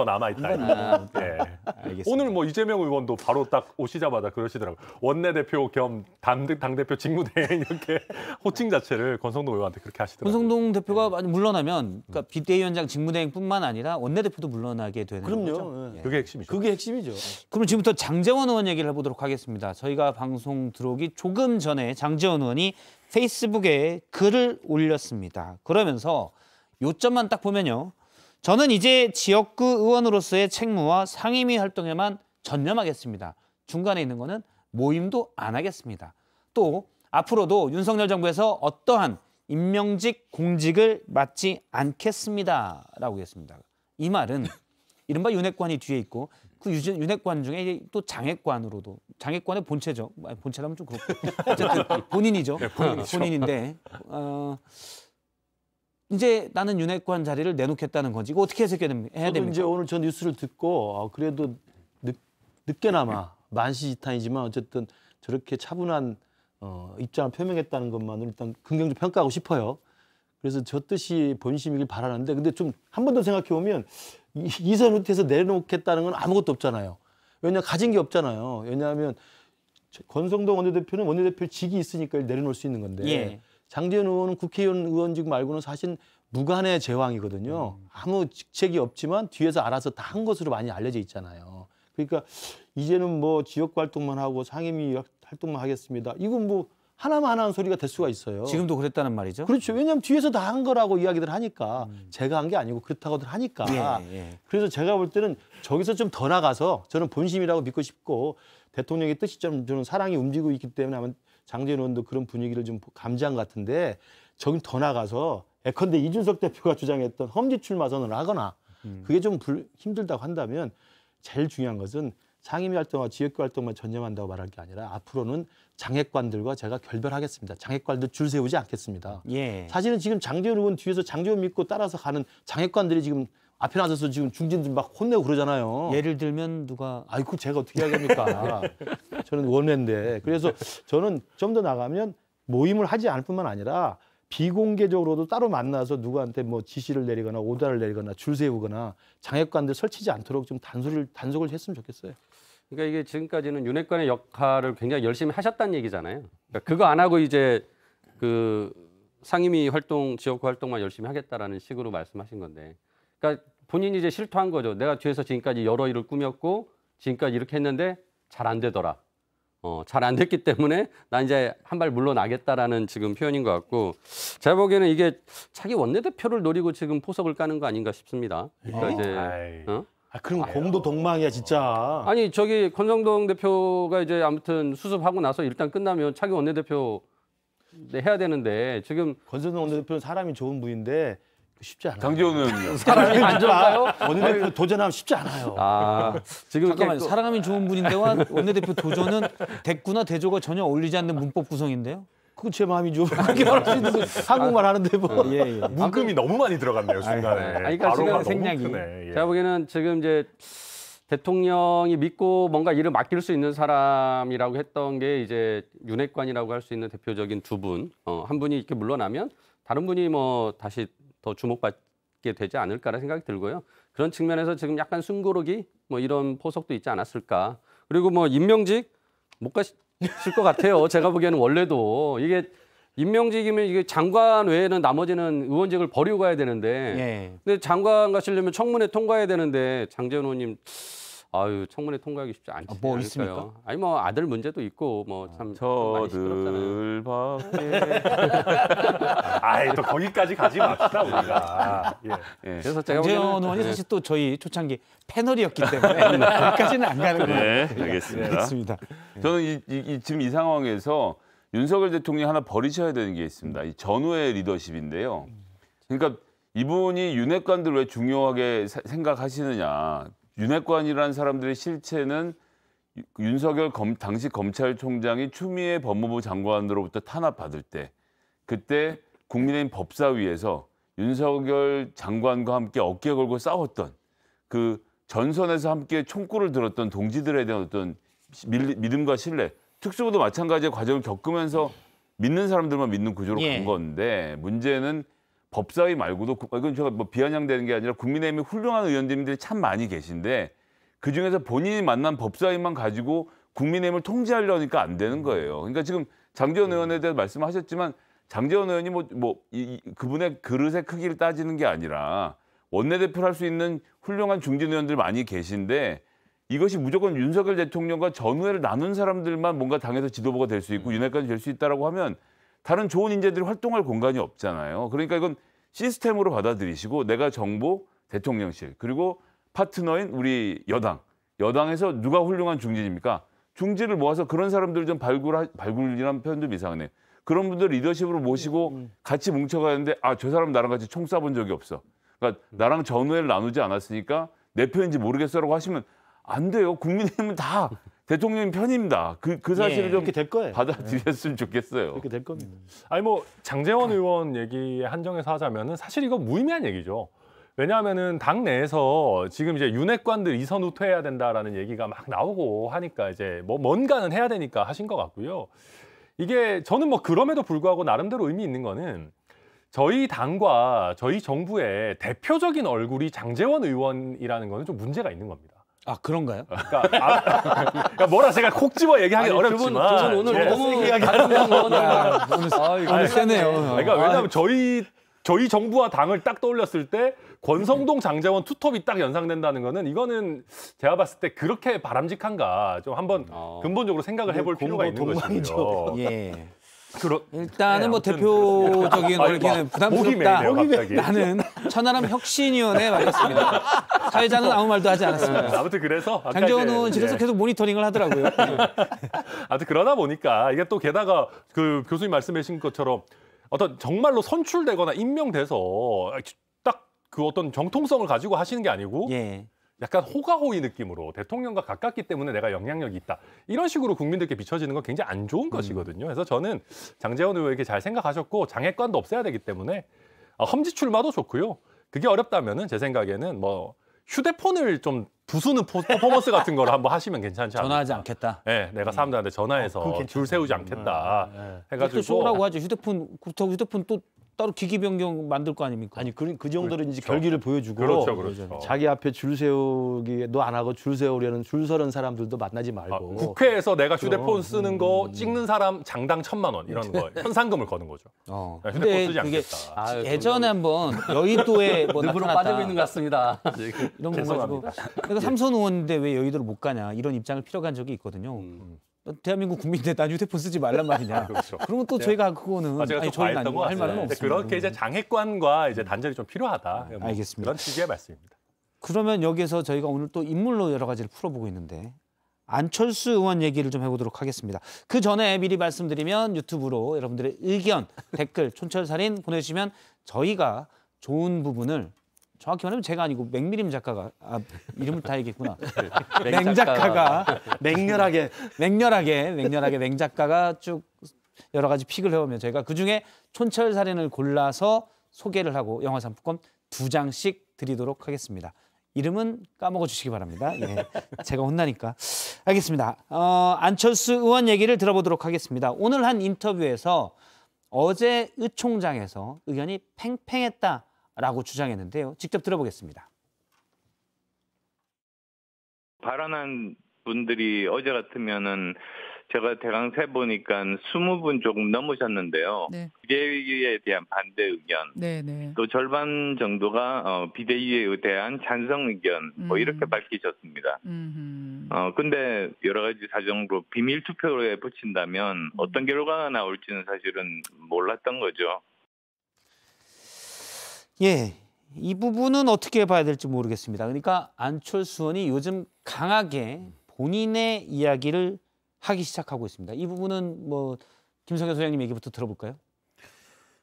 더 남아 있다. 아, 네. 알겠습니다. 오늘 뭐 이재명 의원도 바로 딱 오시자마자 그러시더라고 원내대표 겸 당, 대표 직무대행 이렇게 호칭 자체를 권성동 의원한테 그렇게 하시더라고 권성동 대표가 많 예. 물러나면 음. 그러니까 비대위원장 직무대행뿐만 아니라 원내대표도 물러나게 되는 그럼요. 거죠. 네. 그게 핵심이죠. 그게 핵심이죠. 그럼 지금부터 장재원 의원 얘기를 해보도록 하겠습니다. 저희가 방송 들어오기 조금 전에 장재원 의원이 페이스북에 글을 올렸습니다. 그러면서 요점만 딱 보면요. 저는 이제 지역구 의원으로서의 책무와 상임위 활동에만 전념하겠습니다. 중간에 있는 거는 모임도 안 하겠습니다. 또 앞으로도 윤석열 정부에서 어떠한 임명직 공직을 맡지 않겠습니다. 라고 했습니다. 이 말은 이른바 윤핵관이 뒤에 있고 그 윤핵관 중에 또 장핵관으로도 장핵관의 본체죠. 아, 본체라면 좀 그렇고 어쨌든 본인이죠. 네, 본인이죠. 아, 본인인데 어, 이제 나는 윤핵관 자리를 내놓겠다는 거지. 이거 어떻게 해석해야 됩니까? 해야 됩 이제 오늘 저 뉴스를 듣고 아, 그래도 늦, 늦게나마 만시지탄이지만 어쨌든 저렇게 차분한 어, 입장을 표명했다는 것만으로 일단 긍정적 평가하고 싶어요. 그래서 저 뜻이 본심이길 바라는데 근데 좀 한 번 더 생각해 보면 이선 후퇴해서 내놓겠다는 건 아무것도 없잖아요. 왜냐 가진 게 없잖아요. 왜냐하면 권성동 원내대표는 원내대표 직이 있으니까 내려놓을 수 있는 건데 예. 장재현 의원은 국회의원 의원직 말고는 사실 무관의 제왕이거든요. 아무 직책이 없지만 뒤에서 알아서 다 한 것으로 많이 알려져 있잖아요. 그러니까 이제는 뭐지역 활동만 하고 상임위 활동만 하겠습니다. 이건 뭐 하나만 하는 소리가 될 수가 있어요. 지금도 그랬다는 말이죠. 그렇죠. 왜냐하면 뒤에서 다 한 거라고 이야기들 하니까 음. 제가 한 게 아니고 그렇다고들 하니까. 예, 예. 그래서 제가 볼 때는 저기서 좀 더 나가서 저는 본심이라고 믿고 싶고 대통령의 뜻이 좀 저는 사랑이 움직이고 있기 때문에 아마 장재원 의원도 그런 분위기를 좀 감지한 것 같은데 저긴 더 나가서 에컨대 이준석 대표가 주장했던 험지 출마 선언을 하거나 음. 그게 좀 불, 힘들다고 한다면 제일 중요한 것은 상임위 활동과 지역구 활동만 전념한다고 말할 게 아니라 앞으로는 장애관들과 제가 결별하겠습니다. 장애관들 줄 세우지 않겠습니다. 예. 사실은 지금 장재원 의원 뒤에서 장재원 믿고 따라서 가는 장애관들이 지금 앞에 나서서 지금 중진들 막 혼내고 그러잖아요. 예를 들면 누가 아이고 제가 어떻게 하겠습니까? 저는 원외인데 그래서 저는 좀 더 나가면 모임을 하지 않을 뿐만 아니라 비공개적으로도 따로 만나서 누구한테 뭐 지시를 내리거나 오다를 내리거나 줄 세우거나 장애관들 설치지 않도록 좀단속을 단속을 했으면 좋겠어요. 그러니까 이게 지금까지는 윤핵관의 역할을 굉장히 열심히 하셨다는 얘기잖아요. 그러니까 그거 안 하고 이제 그 상임위 활동, 지역구 활동만 열심히 하겠다라는 식으로 말씀하신 건데, 그러니까 본인이 이제 실토한 거죠. 내가 뒤에서 지금까지 여러 일을 꾸몄고 지금까지 이렇게 했는데 잘 안 되더라. 어, 잘 안 됐기 때문에 나 이제 한 발 물러나겠다라는 지금 표현인 것 같고 제가 보기에는 이게 자기 원내대표를 노리고 지금 포석을 까는 거 아닌가 싶습니다. 그러니까 어? 이제 어? 아, 그럼 공도 동망이야 진짜. 아니 저기 권성동 대표가 이제 아무튼 수습하고 나서 일단 끝나면 차기 원내대표 해야 되는데 지금 권성동 원내대표는 사람이 좋은 분인데 쉽지 않아요. 강지호는 사람이 안 좋아요? 원내대표 도전하면 쉽지 않아요. 아, 지금 잠깐만 또... 사랑하면 좋은 분인데와 원내대표 도전은 대꾸나 대조가 전혀 어울리지 않는 문법 구성인데요? 그건 제 마음이 좀 한국말 아, 하는데 뭐 예, 예. 아, 문금이 너무 많이 들어갔네요 순간에. 아, 그러니까 지금 생략이. 예. 제가 보기에는 지금 이제 대통령이 믿고 뭔가 일을 맡길 수 있는 사람이라고 했던 게 이제 윤핵관이라고 할 수 있는 대표적인 두 분, 어, 한 분이 이렇게 물러나면 다른 분이 뭐 다시 더 주목받게 되지 않을까라는 생각이 들고요. 그런 측면에서 지금 약간 숨고르기 뭐 이런 포석도 있지 않았을까. 그리고 뭐 임명직 못 가실 것 같아요. 제가 보기에는 원래도 이게 임명직이면 이게 장관 외에는 나머지는 의원직을 버리고 가야 되는데 예. 근데 장관 가시려면 청문회 통과해야 되는데 장재원 의원님 아유 청문회 통과하기 쉽지 않지 아, 뭐 않을까요? 있습니까? 아니 뭐 아들 문제도 있고 뭐참 아, 저들 밖에 아이 또 거기까지 가지 맙시다 우리가 예. 예. 그래서 제가 정재현 의원이 예. 사실 또 저희 초창기 패널이었기 때문에 거기까지는 안 가는 네, 거예요 네, 알겠습니다. 알겠습니다. 예. 저는 이, 이, 지금 이 상황에서 윤석열 대통령 이 하나 버리셔야 되는 게 있습니다. 이 전후의 리더십인데요. 음. 그러니까 이분이 윤핵관들 왜 중요하게 생각하시느냐. 윤핵관이라는 사람들의 실체는 윤석열 검, 당시 검찰총장이 추미애 법무부 장관으로부터 탄압받을 때 그때 국민의힘 법사위에서 윤석열 장관과 함께 어깨 걸고 싸웠던 그 전선에서 함께 총구를 들었던 동지들에 대한 어떤 믿음과 신뢰 특수부도 마찬가지의 과정을 겪으면서 믿는 사람들만 믿는 구조로 예. 간 건데 문제는 법사위 말고도 아, 이건 제가 뭐 비아냥되는 게 아니라 국민의힘이 훌륭한 의원님들이 참 많이 계신데 그중에서 본인이 만난 법사위만 가지고 국민의힘을 통제하려니까 안 되는 거예요. 그러니까 지금 장재원 네. 의원에 대해 서 말씀하셨지만 장재원 의원이 뭐, 뭐 이, 그분의 그릇의 크기를 따지는 게 아니라 원내대표를 할 수 있는 훌륭한 중진 의원들 많이 계신데 이것이 무조건 윤석열 대통령과 전후회를 나눈 사람들만 뭔가 당에서 지도부가 될 수 있고 윤핵관이 될수 있다라고 하면 다른 좋은 인재들이 활동할 공간이 없잖아요. 그러니까 이건 시스템으로 받아들이시고 내가 정부, 대통령실 그리고 파트너인 우리 여당, 여당에서 누가 훌륭한 중진입니까? 중지를 모아서 그런 사람들 을좀 발굴 발굴이란 표현 도 이상하네. 그런 분들 리더십으로 모시고 음, 음. 같이 뭉쳐가는데 아 저 사람 나랑 같이 총 쏴본 적이 없어. 그러니까 음. 나랑 전후회를 나누지 않았으니까 내편인지 모르겠어라고 하시면 안 돼요. 국민의힘은 다 대통령 편입니다. 그, 그 사실을 예, 좀 그렇게 될 거예요. 받아들였으면 예. 좋겠어요. 그렇게 될 겁니다. 음. 아니 뭐 장재원 의원 얘기에 한정해서 하자면은 사실 이거 무의미한 얘기죠. 왜냐하면은 당 내에서 지금 이제 윤핵관들 이선 후퇴해야 된다라는 얘기가 막 나오고 하니까 이제 뭐 뭔가는 해야 되니까 하신 것 같고요. 이게 저는 뭐 그럼에도 불구하고 나름대로 의미 있는 거는 저희 당과 저희 정부의 대표적인 얼굴이 장재원 의원이라는 거는 좀 문제가 있는 겁니다. 아 그런가요? 그러니까, 아, 그러니까 뭐라 제가 콕 집어 얘기하기 어렵지만 두분 예. 오늘 예. 너무 아름다운 거냐 오늘, 아, 오늘 아니, 세네요. 그러니까 아, 왜냐하면 저희 저희 정부와 당을 딱 떠올렸을 때 권성동 장재원 투톱이 딱 연상된다는 거는 이거는 제가 봤을 때 그렇게 바람직한가 좀 한번 아. 근본적으로 생각을 해볼 필요가 있는 거이죠 예. 그러, 일단은 네, 뭐 대표적인 넓기는 부담스럽다. 매네요, 나는 천하람 혁신위원회 맡았습니다. 사회자는 아무 말도 하지 않았습니다. 네, 아무튼 그래서 장재원은 집에서 예. 계속 모니터링을 하더라고요. 아무튼 그러다 보니까 이게 또 게다가 그 교수님 말씀하신 것처럼 어떤 정말로 선출되거나 임명돼서 딱 그 어떤 정통성을 가지고 하시는 게 아니고 예. 약간 호가호의 느낌으로 대통령과 가깝기 때문에 내가 영향력이 있다. 이런 식으로 국민들께 비춰지는 건 굉장히 안 좋은 음. 것이거든요. 그래서 저는 장재원 의원에게 잘 생각하셨고 장애권도 없애야 되기 때문에 어, 험지 출마도 좋고요. 그게 어렵다면은 제 생각에는 뭐 휴대폰을 좀부수는 퍼포먼스 같은 걸 한번 하시면 괜찮지 않을까. 전화하지 않겠다. 예, 네, 내가 음. 사람들한테 전화해서 어, 줄 세우지 않겠다. 네. 해가지고. 쏘라고 하죠. 휴대폰 그렇 휴대폰 또 따로 기기 변경 만들 거 아닙니까? 아니 그, 그 정도로 그렇죠. 이제 결기를 보여주고 그렇죠, 그렇죠. 자기 앞에 줄 세우기도 안 하고 줄 세우려는 줄 서는 사람들도 만나지 말고 아, 국회에서 내가 그렇죠. 휴대폰 쓰는 거 음. 찍는 사람 장당 천만 원 이런 거 네. 현상금을 거는 거죠. 어. 네, 근데 쓰지 않겠다. 아 예전에 한번 여의도에 뭐 나타났다. 빠지고 있는 것 같습니다. 네, 이런 거 가지고 그러 삼선 의원인데 왜 여의도를 못 가냐 이런 입장을 필요한 적이 있거든요. 음. 어, 대한민국 국민들다 휴대폰 쓰지 말란 말이냐. 아, 그렇죠. 그러면 또 저희가 네. 그거는 아, 제가 아니, 저희는 아니고 할 말은 네, 없습니다. 그렇게 이제 음. 장애관과 이제 단절이 좀 필요하다. 아, 뭐 알겠습니다. 그런 취지의 말씀입니다. 그러면 여기에서 저희가 오늘 또 인물로 여러 가지를 풀어보고 있는데 안철수 의원 얘기를 좀 해보도록 하겠습니다. 그 전에 미리 말씀드리면 유튜브로 여러분들의 의견, 댓글, 촌철살인 보내주시면 저희가 좋은 부분을 정확히 말하면 제가 아니고 맥미림 작가가 아, 이름을 다 얘기했구나. 맹 작가가 맹렬하게 맹렬하게 맹렬하게 냉 작가가 쭉 여러 가지 픽을 해오면 저희가 그 중에 촌철살인을 골라서 소개를 하고 영화 상품권 두 장씩 드리도록 하겠습니다. 이름은 까먹어 주시기 바랍니다. 예. 네. 제가 혼나니까. 알겠습니다. 어, 안철수 의원 얘기를 들어보도록 하겠습니다. 오늘 한 인터뷰에서 어제 의총장에서 의견이 팽팽했다 라고 주장했는데요. 직접 들어보겠습니다. 발언한 분들이 어제 같으면은 제가 대강 세보니까 20분 조금 넘으셨는데요. 네. 비대위에 대한 반대 의견, 네, 네. 또 절반 정도가 어, 비대위에 대한 찬성 의견 뭐 음. 이렇게 밝히셨습니다. 음흠. 어 여러 가지 사정으로 비밀 투표에 붙인다면 음. 어떤 결과가 나올지는 사실은 몰랐던 거죠. 예, 이 부분은 어떻게 봐야 될지 모르겠습니다. 그러니까 안철수 의원이 요즘 강하게 본인의 이야기를 하기 시작하고 있습니다. 이 부분은 뭐 김성현 소장님 얘기부터 들어볼까요?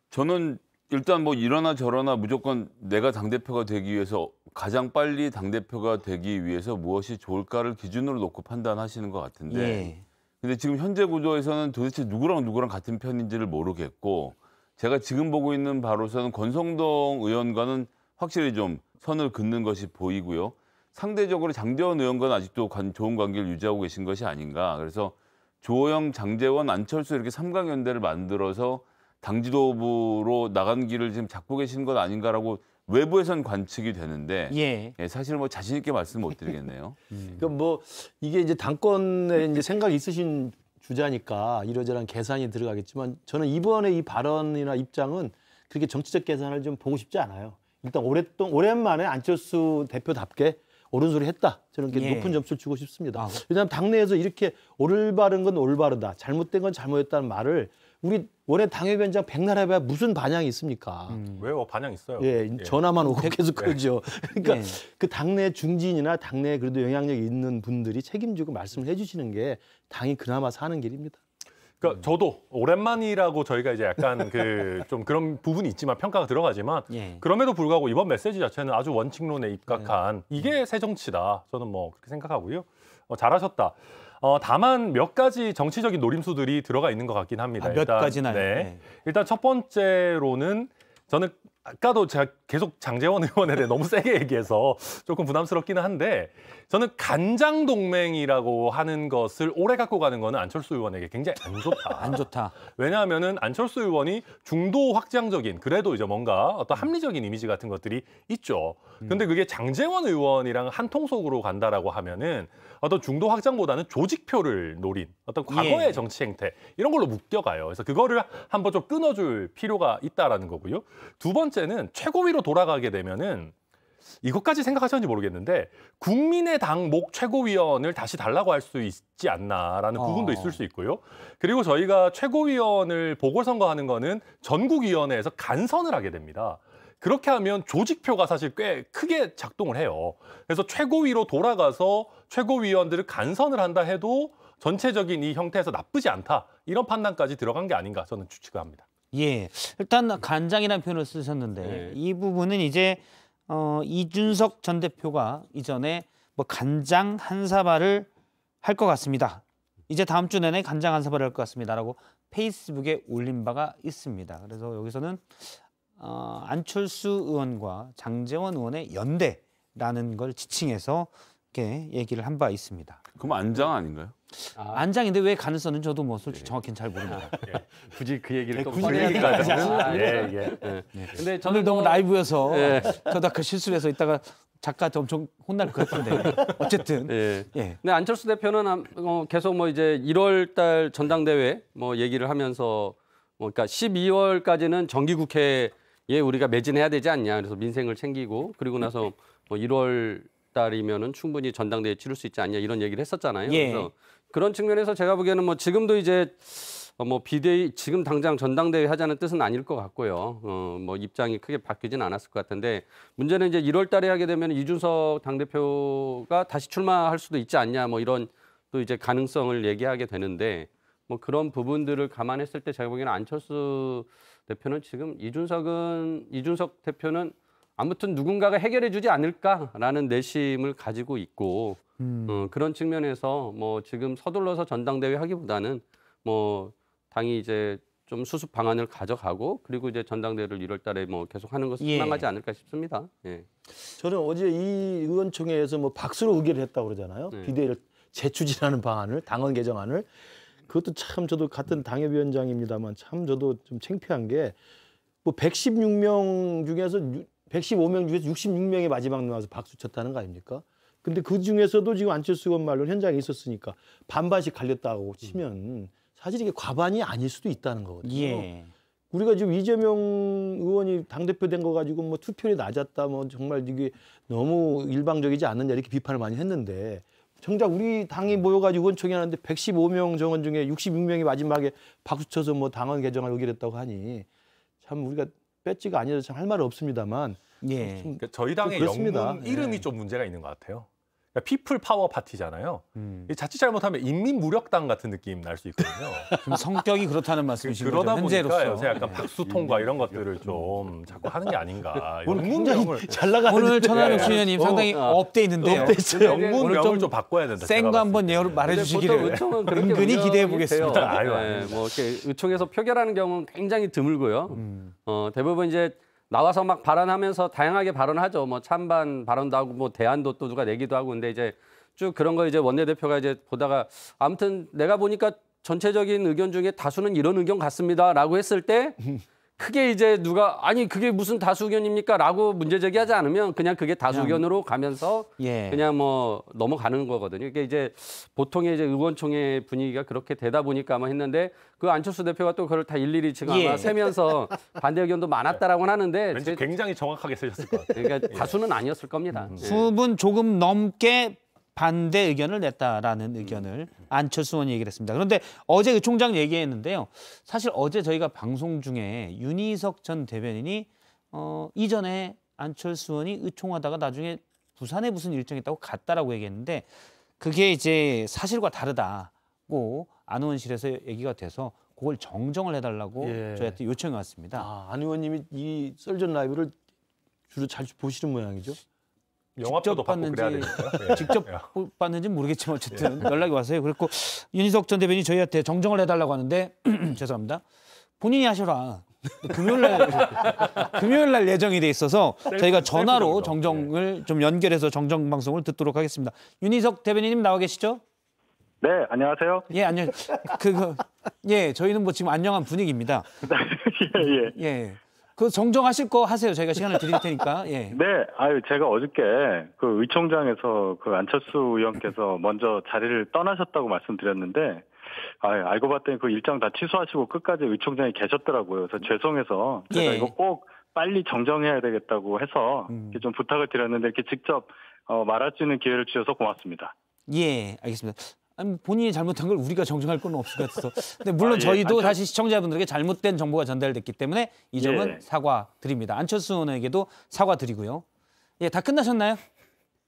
저는 일단 뭐 이러나 저러나 무조건 내가 당대표가 되기 위해서 가장 빨리 당대표가 되기 위해서 무엇이 좋을까를 기준으로 놓고 판단하시는 것 같은데 예. 근데 지금 현재 구조에서는 도대체 누구랑 누구랑 같은 편인지를 모르겠고 제가 지금 보고 있는 바로서는 권성동 의원과는 확실히 좀 선을 긋는 것이 보이고요. 상대적으로 장재원 의원과는 아직도 관, 좋은 관계를 유지하고 계신 것이 아닌가. 그래서 조영 장재원, 안철수 이렇게 삼강연대를 만들어서 당 지도부로 나간 길을 지금 잡고 계신 것 아닌가라고 외부에선 관측이 되는데 예. 예 사실 뭐 자신 있게 말씀 못 드리겠네요. 음. 그뭐 이게 이제 당권에 이제 생각이 있으신 주자니까 이러저러한 계산이 들어가겠지만 저는 이번에 이 발언이나 입장은 그렇게 정치적 계산을 좀 보고 싶지 않아요. 일단 오랫동 오랜만에 안철수 대표답게 옳은 소리 했다. 저는 이렇게 예. 높은 점수를 주고 싶습니다. 아. 네. 왜냐하면 당내에서 이렇게 올바른 건 올바르다, 잘못된 건 잘못했다는 말을 우리 원래 당협위원장 백나라에 무슨 반향이 있습니까? 음. 왜요? 반향 있어요. 예, 예. 전화만 오고 예. 계속 예. 그러죠. 그러니까 예. 그 당내 중진이나 당내 그래도 영향력 있는 분들이 책임지고 말씀을 해주시는 게 당이 그나마 사는 길입니다. 그러니까 음. 저도 오랜만이라고 저희가 이제 약간 그 좀 그런 부분이 있지만 평가가 들어가지만 예. 그럼에도 불구하고 이번 메시지 자체는 아주 원칙론에 입각한 예. 이게 새 정치다. 저는 뭐 그렇게 생각하고요. 어, 잘하셨다. 어, 다만 몇 가지 정치적인 노림수들이 들어가 있는 것 같긴 합니다. 아, 몇 일단, 가지나요? 네. 네. 일단 첫 번째로는 저는 아까도 제가 계속 장재원 의원에 대해 너무 세게 얘기해서 조금 부담스럽기는 한데 저는 간장 동맹이라고 하는 것을 오래 갖고 가는 거는 안철수 의원에게 굉장히 안 좋다. 안 좋다. 왜냐하면은 안철수 의원이 중도 확장적인 그래도 이제 뭔가 어떤 합리적인 이미지 같은 것들이 있죠. 음. 근데 그게 장재원 의원이랑 한 통속으로 간다라고 하면은 어떤 중도 확장보다는 조직표를 노린 어떤 예. 과거의 예. 정치 행태 이런 걸로 묶여가요. 그래서 그거를 한번 좀 끊어줄 필요가 있다라는 거고요. 두 번째 번째는 최고위로 돌아가게 되면은 이것까지 생각하셨는지 모르겠는데 국민의당 목 최고위원을 다시 달라고 할 수 있지 않나라는 부분도 어. 있을 수 있고요. 그리고 저희가 최고위원을 보궐선거하는 거는 전국위원회에서 간선을 하게 됩니다. 그렇게 하면 조직표가 사실 꽤 크게 작동을 해요. 그래서 최고위로 돌아가서 최고위원들을 간선을 한다 해도 전체적인 이 형태에서 나쁘지 않다 이런 판단까지 들어간 게 아닌가 저는 추측 합니다. 예, 일단 간장이라는 표현을 쓰셨는데 네. 이 부분은 이제 어, 이준석 전 대표가 이전에 뭐 간장 한 사발을 할 것 같습니다. 이제 다음 주 내내 간장 한 사발을 할 것 같습니다라고 페이스북에 올린 바가 있습니다. 그래서 여기서는 어, 안철수 의원과 장재원 의원의 연대라는 걸 지칭해서 가깝게 얘기를 한 바 있습니다. 그럼 안장 아닌가요? 아. 안장인데 왜 가능성은 저도 뭐 솔직히 예. 정확히는 잘 모릅니다. 예. 굳이 그 얘기를 예, 또 굳이 얘기까지 하시 예, 예. 예. 네. 근데 저는 너무 라이브여서 저도 그 실수를 해서 이따가 작가 엄청 혼날 것 같은데 어쨌든 예. 예. 근데 안철수 대표는 어, 계속 뭐 이제 1월달 전당대회 뭐 얘기를 하면서 뭐 그러니까 12월까지는 정기국회에 우리가 매진해야 되지 않냐 그래서 민생을 챙기고 그리고 나서 뭐 1월 달이면은 충분히 전당대회 치를 수 있지 않냐 이런 얘기를 했었잖아요. 예. 그래서 그런 측면에서 제가 보기에는 뭐 지금도 이제 어, 뭐 비대위 지금 당장 전당대회 하자는 뜻은 아닐 것 같고요. 어, 뭐 입장이 크게 바뀌진 않았을 것 같은데 문제는 이제 1월 달에 하게 되면 이준석 당대표가 다시 출마할 수도 있지 않냐 뭐 이런 또 이제 가능성을 얘기하게 되는데 뭐 그런 부분들을 감안했을 때 제가 보기에는 안철수 대표는 지금 이준석은 이준석 대표는 아무튼 누군가가 해결해주지 않을까라는 내심을 가지고 있고 음. 어, 그런 측면에서 뭐 지금 서둘러서 전당대회 하기보다는 뭐 당이 이제 좀 수습 방안을 가져가고 그리고 이제 전당대회를 1월 달에 뭐 계속 하는 것을 희망하지 예. 않을까 싶습니다. 예. 저는 어제 이 의원총회에서 뭐 박수로 의결을 했다고 그러잖아요. 예. 비대위를 재추진하는 방안을 당헌 개정안을 그것도 참 저도 같은 당협위원장입니다만 참 저도 좀 창피한 게 뭐 116명 중에서 115명 중에서 66명이 마지막 나와서 박수 쳤다는 거 아닙니까? 근데 그 중에서도 지금 안철수 의원 말로 현장에 있었으니까 반반씩 갈렸다고 치면 사실 이게 과반이 아닐 수도 있다는 거거든요. 예. 우리가 지금 이재명 의원이 당대표 된 거 가지고 뭐 투표율이 낮았다 뭐 정말 이게 너무 일방적이지 않느냐 이렇게 비판을 많이 했는데 정작 우리 당이 모여가지고 원총회 하는데 115명 정원 중에 66명이 마지막에 박수쳐서 뭐 당헌 개정을 의결했다고 하니 참 우리가 배지가 아니라서 할 말은 없습니다만 예. 그러니까 저희 당의 영문 이름이 예. 좀 문제가 있는 것 같아요. 그러니까 피플 파워 파티잖아요. 음. 자칫 잘못하면 인민 무력당 같은 느낌 날 수 있거든요. 좀 성격이 그렇다는 말씀이시죠. 그, 그러다 보니까 요새 약간 네. 박수통과 이런 것들을 좀 자꾸 하는 게 아닌가. 오늘 굉장히 잘 나가는 오늘 천하룡 씨님 네. 상당히 어, 어, 업돼 있는데요. 업돼 영문 을좀 바꿔야 된다. 센거 한번 예로 말해주시기를 은근히 기대해 보겠습니다. 아유, 네, 뭐 이렇게 의총에서 표결하는 경우는 굉장히 드물고요. 음. 어, 대부분 이제 나와서 막 발언하면서 다양하게 발언하죠. 뭐 찬반 발언도 하고 뭐 대안도 또 누가 내기도 하고 근데 이제 쭉 그런 거 이제 원내대표가 이제 보다가 아무튼 내가 보니까 전체적인 의견 중에 다수는 이런 의견 같습니다라고 했을 때 크게 이제 누가 아니 그게 무슨 다수 의견입니까라고 문제 제기하지 않으면 그냥 그게 다수 의견으로 가면서 예. 그냥 뭐 넘어가는 거거든요. 이게 이제 보통의 이제 의원총회 분위기가 그렇게 되다 보니까 아마 했는데 그 안철수 대표가 또 그걸 다 일일이 지금 예. 아마 세면서 반대 의견도 많았다라고는 하는데 왠지 제, 굉장히 정확하게 쓰셨을 것 같아요. 그러니까 예. 다수는 아니었을 겁니다. 음. 예. 수분 조금 넘게 반대 의견을 냈다라는 음. 의견을 안철수 의원이 얘기를 했습니다. 그런데 어제 그 총장 얘기했는데요. 사실 어제 저희가 방송 중에 윤희석 전 대변인이 어, 이전에 안철수 의원이 의총하다가 나중에 부산에 무슨 일정이 있다고 갔다라고 얘기했는데 그게 이제 사실과 다르다고 안 의원실에서 얘기가 돼서 그걸 정정을 해달라고 예. 저희한테 요청이 왔습니다. 아, 안 의원님이 이 썰전 라이브를 주로 잘 보시는 모양이죠? 영화표도 받고 그래 예. 직접 예. 받는지 모르겠지만 어쨌든 예. 연락이 와서요. 그리고 윤희석 전 대변인 저희한테 정정을 해달라고 하는데 죄송합니다. 본인이 하셔라. 금요일날 금요일날 예정이 돼 있어서 저희가 전화로 정정을 좀 연결해서 정정 방송을 듣도록 하겠습니다. 윤희석 대변인님 나와 계시죠? 네, 안녕하세요. 예, 안녕. 그거 예, 저희는 뭐 지금 안녕한 분위기입니다. 예, 예. 예. 그 정정하실 거 하세요. 저희가 시간을 드릴 테니까. 예. 네, 아유 제가 어저께 그 의총장에서 그 안철수 의원께서 먼저 자리를 떠나셨다고 말씀드렸는데 아, 알고 봤더니 그 일정 다 취소하시고 끝까지 의총장이 계셨더라고요. 그래서 죄송해서 제가 예. 이거 꼭 빨리 정정해야 되겠다고 해서 음. 이렇게 좀 부탁을 드렸는데 이렇게 직접 어, 말할 수 있는 기회를 주셔서 고맙습니다. 예, 알겠습니다. 아니, 본인이 잘못한 걸 우리가 정정할 건 없을 것 같아서. 근데 물론 아, 예. 저희도 안 다시 시청자분들에게 잘못된 정보가 전달됐기 때문에 이 점은 예. 사과드립니다. 안철수 의원에게도 사과드리고요. 예, 다 끝나셨나요?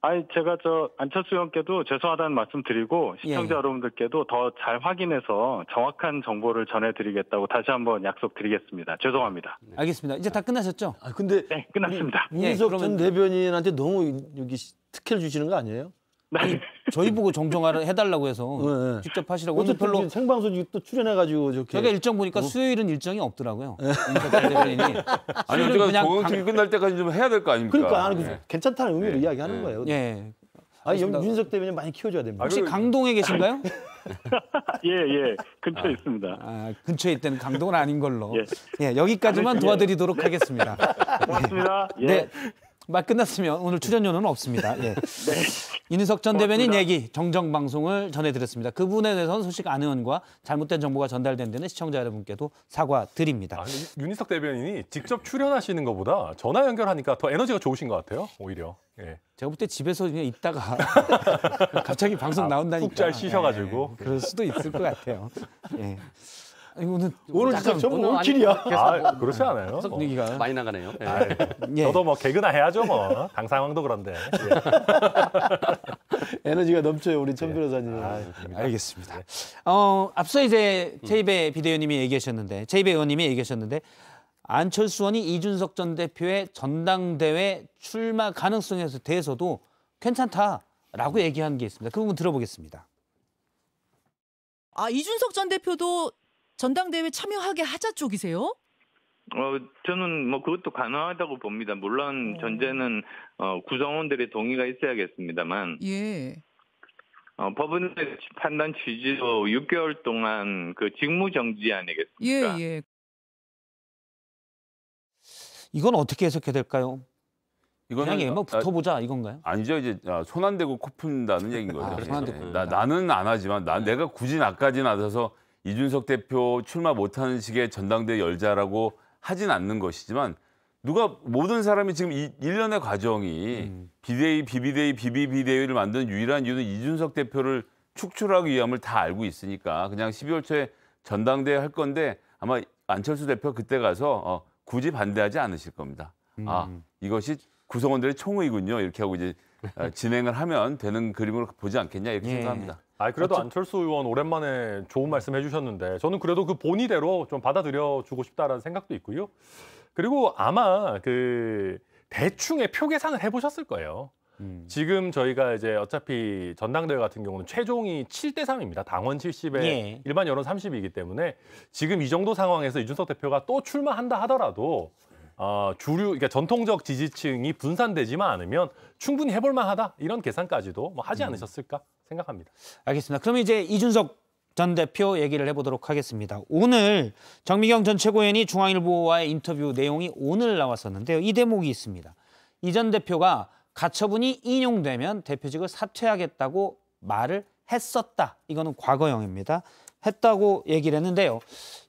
아니 제가 저 안철수 의원께도 죄송하다는 말씀드리고 시청자 예. 예. 여러분들께도 더 잘 확인해서 정확한 정보를 전해드리겠다고 다시 한번 약속드리겠습니다. 죄송합니다. 네. 알겠습니다. 이제 다 끝나셨죠? 아 근데 네 끝났습니다. 우리, 예, 그러면... 전 대변인한테 너무 여기 특혜를 주시는 거 아니에요? 아니, 저희 보고 정정화를 해달라고 해서 네. 네. 직접 하시라고 오늘 별로 생방송 또 출연해가지고 저렇게 저희가 일정 보니까 어? 수요일은 일정이 없더라고요. 네. 아니 우리가 그냥 공영특위 끝날 때까지 좀 해야 될 거 아닙니까? 그러니까 아니, 네. 괜찮다는 의미로 네. 이야기하는 예. 거예요. 예. 아니 윤석 대변인 많이 키워줘야 됩니다. 혹시 그러니까. 강동에 계신가요? 예, 예. 근처에 아, 있습니다. 아, 근처에 있던는 강동은 아닌 걸로. 예. 예 여기까지만 도와드리도록 하겠습니다. 네. 고맙습니다. 예. 네. 말 끝났으면 오늘 출연료는 없습니다. 예. 네. 이윤석 전 대변인 얘기 정정 방송을 전해드렸습니다. 그분에 대해서는 소식 안 의원과 잘못된 정보가 전달된 데는 시청자 여러분께도 사과드립니다. 아, 윤희석 대변인이 직접 출연하시는 것보다 전화 연결하니까 더 에너지가 좋으신 것 같아요. 오히려. 예. 제가 볼때 집에서 그냥 있다가 갑자기 방송 아, 나온다니까. 아, 푹잘 쉬셔가지고. 예, 그럴 수도 있을 것 같아요. 예. 오늘 오늘 진짜 전부 올킬이야. 뭐, 아, 그렇지 않아요. 뭐. 분위기가 많이 나가네요. 아, 네. 예. 아, 저도 뭐 개그나 해야죠 뭐. 당 상황도 그런데. 예. 에너지가 넘쳐요 우리 천 예. 변호사님. 아, 알겠습니다. 예. 어, 앞서 이제 제이배 비대위원님이 얘기하셨는데 제이배 의원님이 얘기하셨는데 안철수 원이 이준석 전 대표의 전당대회 출마 가능성에 대해서도 괜찮다라고 얘기한 게 있습니다. 그 부분 들어보겠습니다. 아 이준석 전 대표도 전당대회 참여하게 하자 쪽이세요? 어, 저는 뭐 그것도 가능하다고 봅니다. 물론 어. 전제는 어, 구성원들의 동의가 있어야겠습니다만. 예. 어, 법원의 판단 취지로 6개월 동안 그 직무 정지 아니겠습니까? 예, 예. 이건 어떻게 해석해야 될까요? 이거는 그냥 얘만 아, 붙어보자 아, 이건가요? 아니죠 이제 아, 손안 대고 코 푼다는 얘기인 거죠. 아, 손안 대고. 나, 나는 안 하지만 나, 내가 굳이 나까지 나서서 이준석 대표 출마 못하는 식의 전당대회 열자라고 하진 않는 것이지만 누가 모든 사람이 지금 이, 1년의 과정이 음. 비대위, 비비대위, 비비비대위를 만든 유일한 이유는 이준석 대표를 축출하기 위함을 다 알고 있으니까 그냥 12월 초에 전당대회 할 건데 아마 안철수 대표 그때 가서 어, 굳이 반대하지 않으실 겁니다. 음. 아 이것이 구성원들의 총의군요 이렇게 하고 이제 어, 진행을 하면 되는 그림으로 보지 않겠냐 이렇게 예. 생각합니다. 아 그래도 어쩌... 안철수 의원 오랜만에 좋은 음. 말씀 해주셨는데 저는 그래도 그 본의대로 좀 받아들여 주고 싶다라는 생각도 있고요. 그리고 아마 그 대충의 표 계산을 해보셨을 거예요. 음. 지금 저희가 이제 어차피 전당대회 같은 경우는 최종이 7대 3입니다. 당원 70에 예. 일반 여론 30이기 때문에 지금 이 정도 상황에서 이준석 대표가 또 출마한다 하더라도 어, 주류 그러니까 전통적 지지층이 분산되지만 않으면 충분히 해볼 만하다 이런 계산까지도 뭐 하지 음. 않으셨을까? 음. 생각합니다. 알겠습니다. 그럼 이제 이준석 전 대표 얘기를 해보도록 하겠습니다. 오늘 정미경 전 최고위원이 중앙일보와의 인터뷰 내용이 오늘 나왔었는데요. 이 대목이 있습니다. 이 전 대표가 가처분이 인용되면 대표직을 사퇴하겠다고 말을 했었다. 이거는 과거형입니다. 했다고 얘기를 했는데요.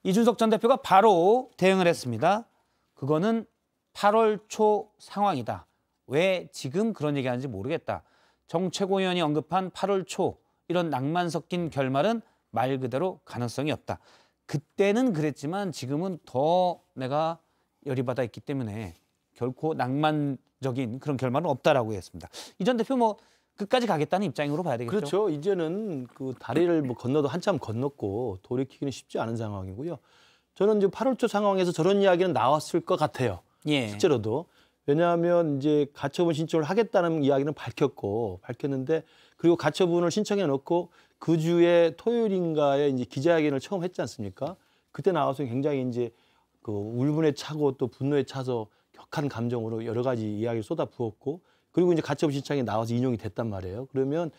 이준석 전 대표가 바로 대응을 했습니다. 그거는 8월 초 상황이다. 왜 지금 그런 얘기하는지 모르겠다. 정 최고위원이 언급한 8월 초 이런 낭만 섞인 결말은 말 그대로 가능성이 없다. 그때는 그랬지만 지금은 더 내가 열이 받아 있기 때문에 결코 낭만적인 그런 결말은 없다라고 했습니다. 이전 대표 뭐 끝까지 가겠다는 입장으로 봐야 되겠죠. 그렇죠. 이제는 그 다리를 뭐 건너도 한참 건넜고 돌이키기는 쉽지 않은 상황이고요. 저는 이제 8월 초 상황에서 저런 이야기는 나왔을 것 같아요. 예. 실제로도 왜냐하면 이제 가처분 신청을 하겠다는 이야기는 밝혔고 밝혔는데 그리고 가처분을 신청해 놓고 그 주에 토요일인가에 이제 기자회견을 처음 했지 않습니까? 그때 나와서 굉장히 이제 그 울분에 차고 또 분노에 차서 격한 감정으로 여러 가지 이야기를 쏟아부었고 그리고 이제 가처분 신청이 나와서 인용이 됐단 말이에요. 그러면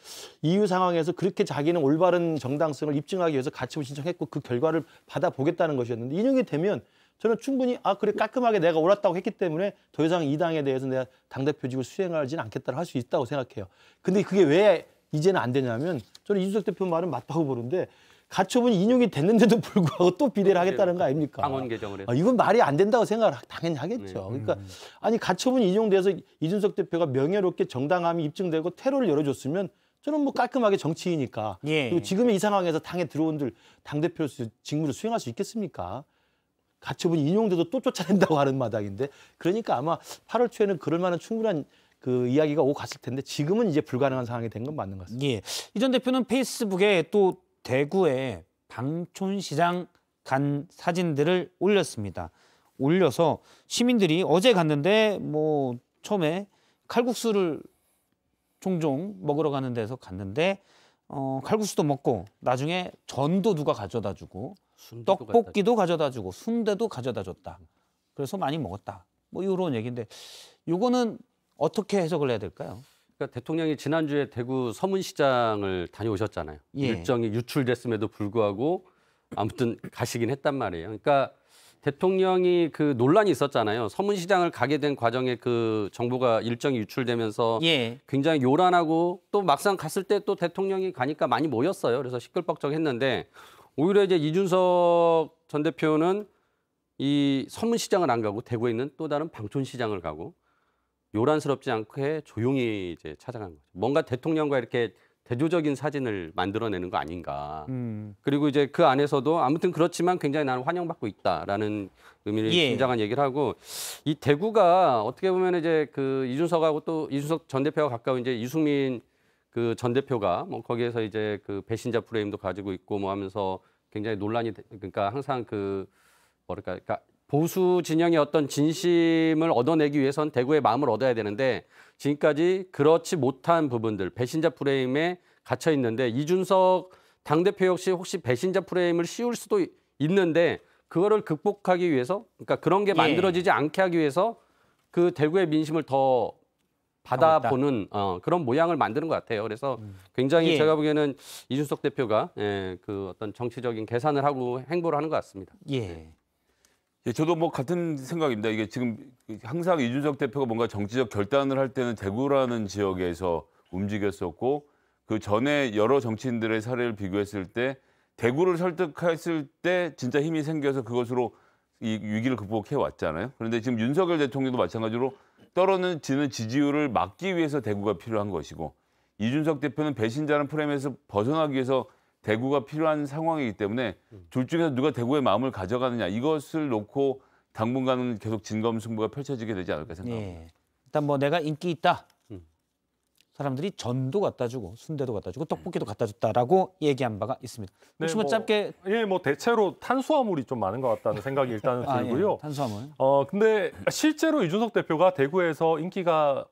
이후 상황에서 그렇게 자기는 올바른 정당성을 입증하기 위해서 가처분 신청했고 그 결과를 받아보겠다는 것이었는데 인용이 되면 저는 충분히 아 그래 깔끔하게 내가 옳았다고 했기 때문에 더 이상 이 당에 대해서 내가 당대표직을 수행하지는 않겠다고 할 수 있다고 생각해요. 근데 그게 왜 이제는 안 되냐면 저는 이준석 대표 말은 맞다고 보는데 가처분 인용이 됐는데도 불구하고 또 비례를 하겠다는 거 아닙니까? 당원 개정을 아, 이건 말이 안 된다고 생각을 당연히 하겠죠. 네. 그러니까 음. 아니 가처분 인용돼서 이준석 대표가 명예롭게 정당함이 입증되고 테러를 열어줬으면 저는 뭐 깔끔하게 정치이니까 예. 그리고 지금의 이 상황에서 당에 들어온들 당 대표 직무를 수행할 수 있겠습니까? 가처분 인용돼도 또 쫓아낸다고 하는 마당인데 그러니까 아마 8월 초에는 그럴 만한 충분한 그 이야기가 오고 갔을 텐데 지금은 이제 불가능한 상황이 된 건 맞는 것 같습니다. 예. 이 전 대표는 페이스북에 또 대구의 방촌시장 간 사진들을 올렸습니다. 올려서 시민들이 어제 갔는데 뭐 처음에 칼국수를 종종 먹으러 가는 데서 갔는데 어, 칼국수도 먹고 나중에 전도 누가 가져다 주고 떡볶이도 가져다 주고 순대도 가져다 줬다. 그래서 많이 먹었다. 뭐 이런 얘기인데 요거는 어떻게 해석을 해야 될까요? 그러니까 대통령이 지난주에 대구 서문시장을 다녀오셨잖아요. 예. 일정이 유출됐음에도 불구하고 아무튼 가시긴 했단 말이에요. 그러니까 대통령이 그 논란이 있었잖아요. 서문시장을 가게 된 과정에 그 정보가 일정이 유출되면서 예. 굉장히 요란하고 또 막상 갔을 때 또 대통령이 가니까 많이 모였어요. 그래서 시끌벅적했는데 오히려 이제 이준석 전 대표는 이 서문시장을 안 가고 대구에 있는 또 다른 방촌시장을 가고 요란스럽지 않게 조용히 이제 찾아간 거죠. 뭔가 대통령과 이렇게 대조적인 사진을 만들어내는 거 아닌가. 음. 그리고 이제 그 안에서도 아무튼 그렇지만 굉장히 나는 환영받고 있다라는 의미를 예. 장한 얘기를 하고 이 대구가 어떻게 보면 이제 그 이준석하고 또 이준석 전 대표와 가까운 이제 이승민 그 전 대표가 뭐 거기에서 이제 그 배신자 프레임도 가지고 있고 뭐 하면서 굉장히 논란이 그러니까 항상 그 뭐랄까 그러니까 보수 진영의 어떤 진심을 얻어내기 위해선 대구의 마음을 얻어야 되는데 지금까지 그렇지 못한 부분들 배신자 프레임에 갇혀 있는데 이준석 당대표 역시 혹시 배신자 프레임을 씌울 수도 있는데 그거를 극복하기 위해서 그러니까 그런 게 예. 만들어지지 예. 않게 하기 위해서 그 대구의 민심을 더 받아보는 어, 그런 모양을 만드는 것 같아요. 그래서 음. 굉장히 예. 제가 보기에는 이준석 대표가 예, 그 어떤 정치적인 계산을 하고 행보를 하는 것 같습니다. 예. 네. 예, 저도 뭐 같은 생각입니다. 이게 지금 항상 이준석 대표가 뭔가 정치적 결단을 할 때는 대구라는 지역에서 움직였었고 그 전에 여러 정치인들의 사례를 비교했을 때 대구를 설득했을 때 진짜 힘이 생겨서 그것으로 이 위기를 극복해 왔잖아요. 그런데 지금 윤석열 대통령도 마찬가지로 떨어지는 지지율을 막기 위해서 대구가 필요한 것이고 이준석 대표는 배신자라는 프레임에서 벗어나기 위해서 대구가 필요한 상황이기 때문에 둘 중에서 누가 대구의 마음을 가져가느냐 이것을 놓고 당분간은 계속 진검승부가 펼쳐지게 되지 않을까 생각합니다. 네. 일단 뭐 내가 인기 있다 사람들이 전도 갖다 주고 순대도 갖다 주고 떡볶이도 음. 갖다 줬다라고 얘기한 바가 있습니다. 혹시 네, 뭐, 뭐 짧게 예, 뭐 대체로 탄수화물이 좀 많은 것 같다는 생각이 일단은 들고요. 아, 예, 탄수화물. 어, 근데 실제로 이준석 대표가 대구에서 인기가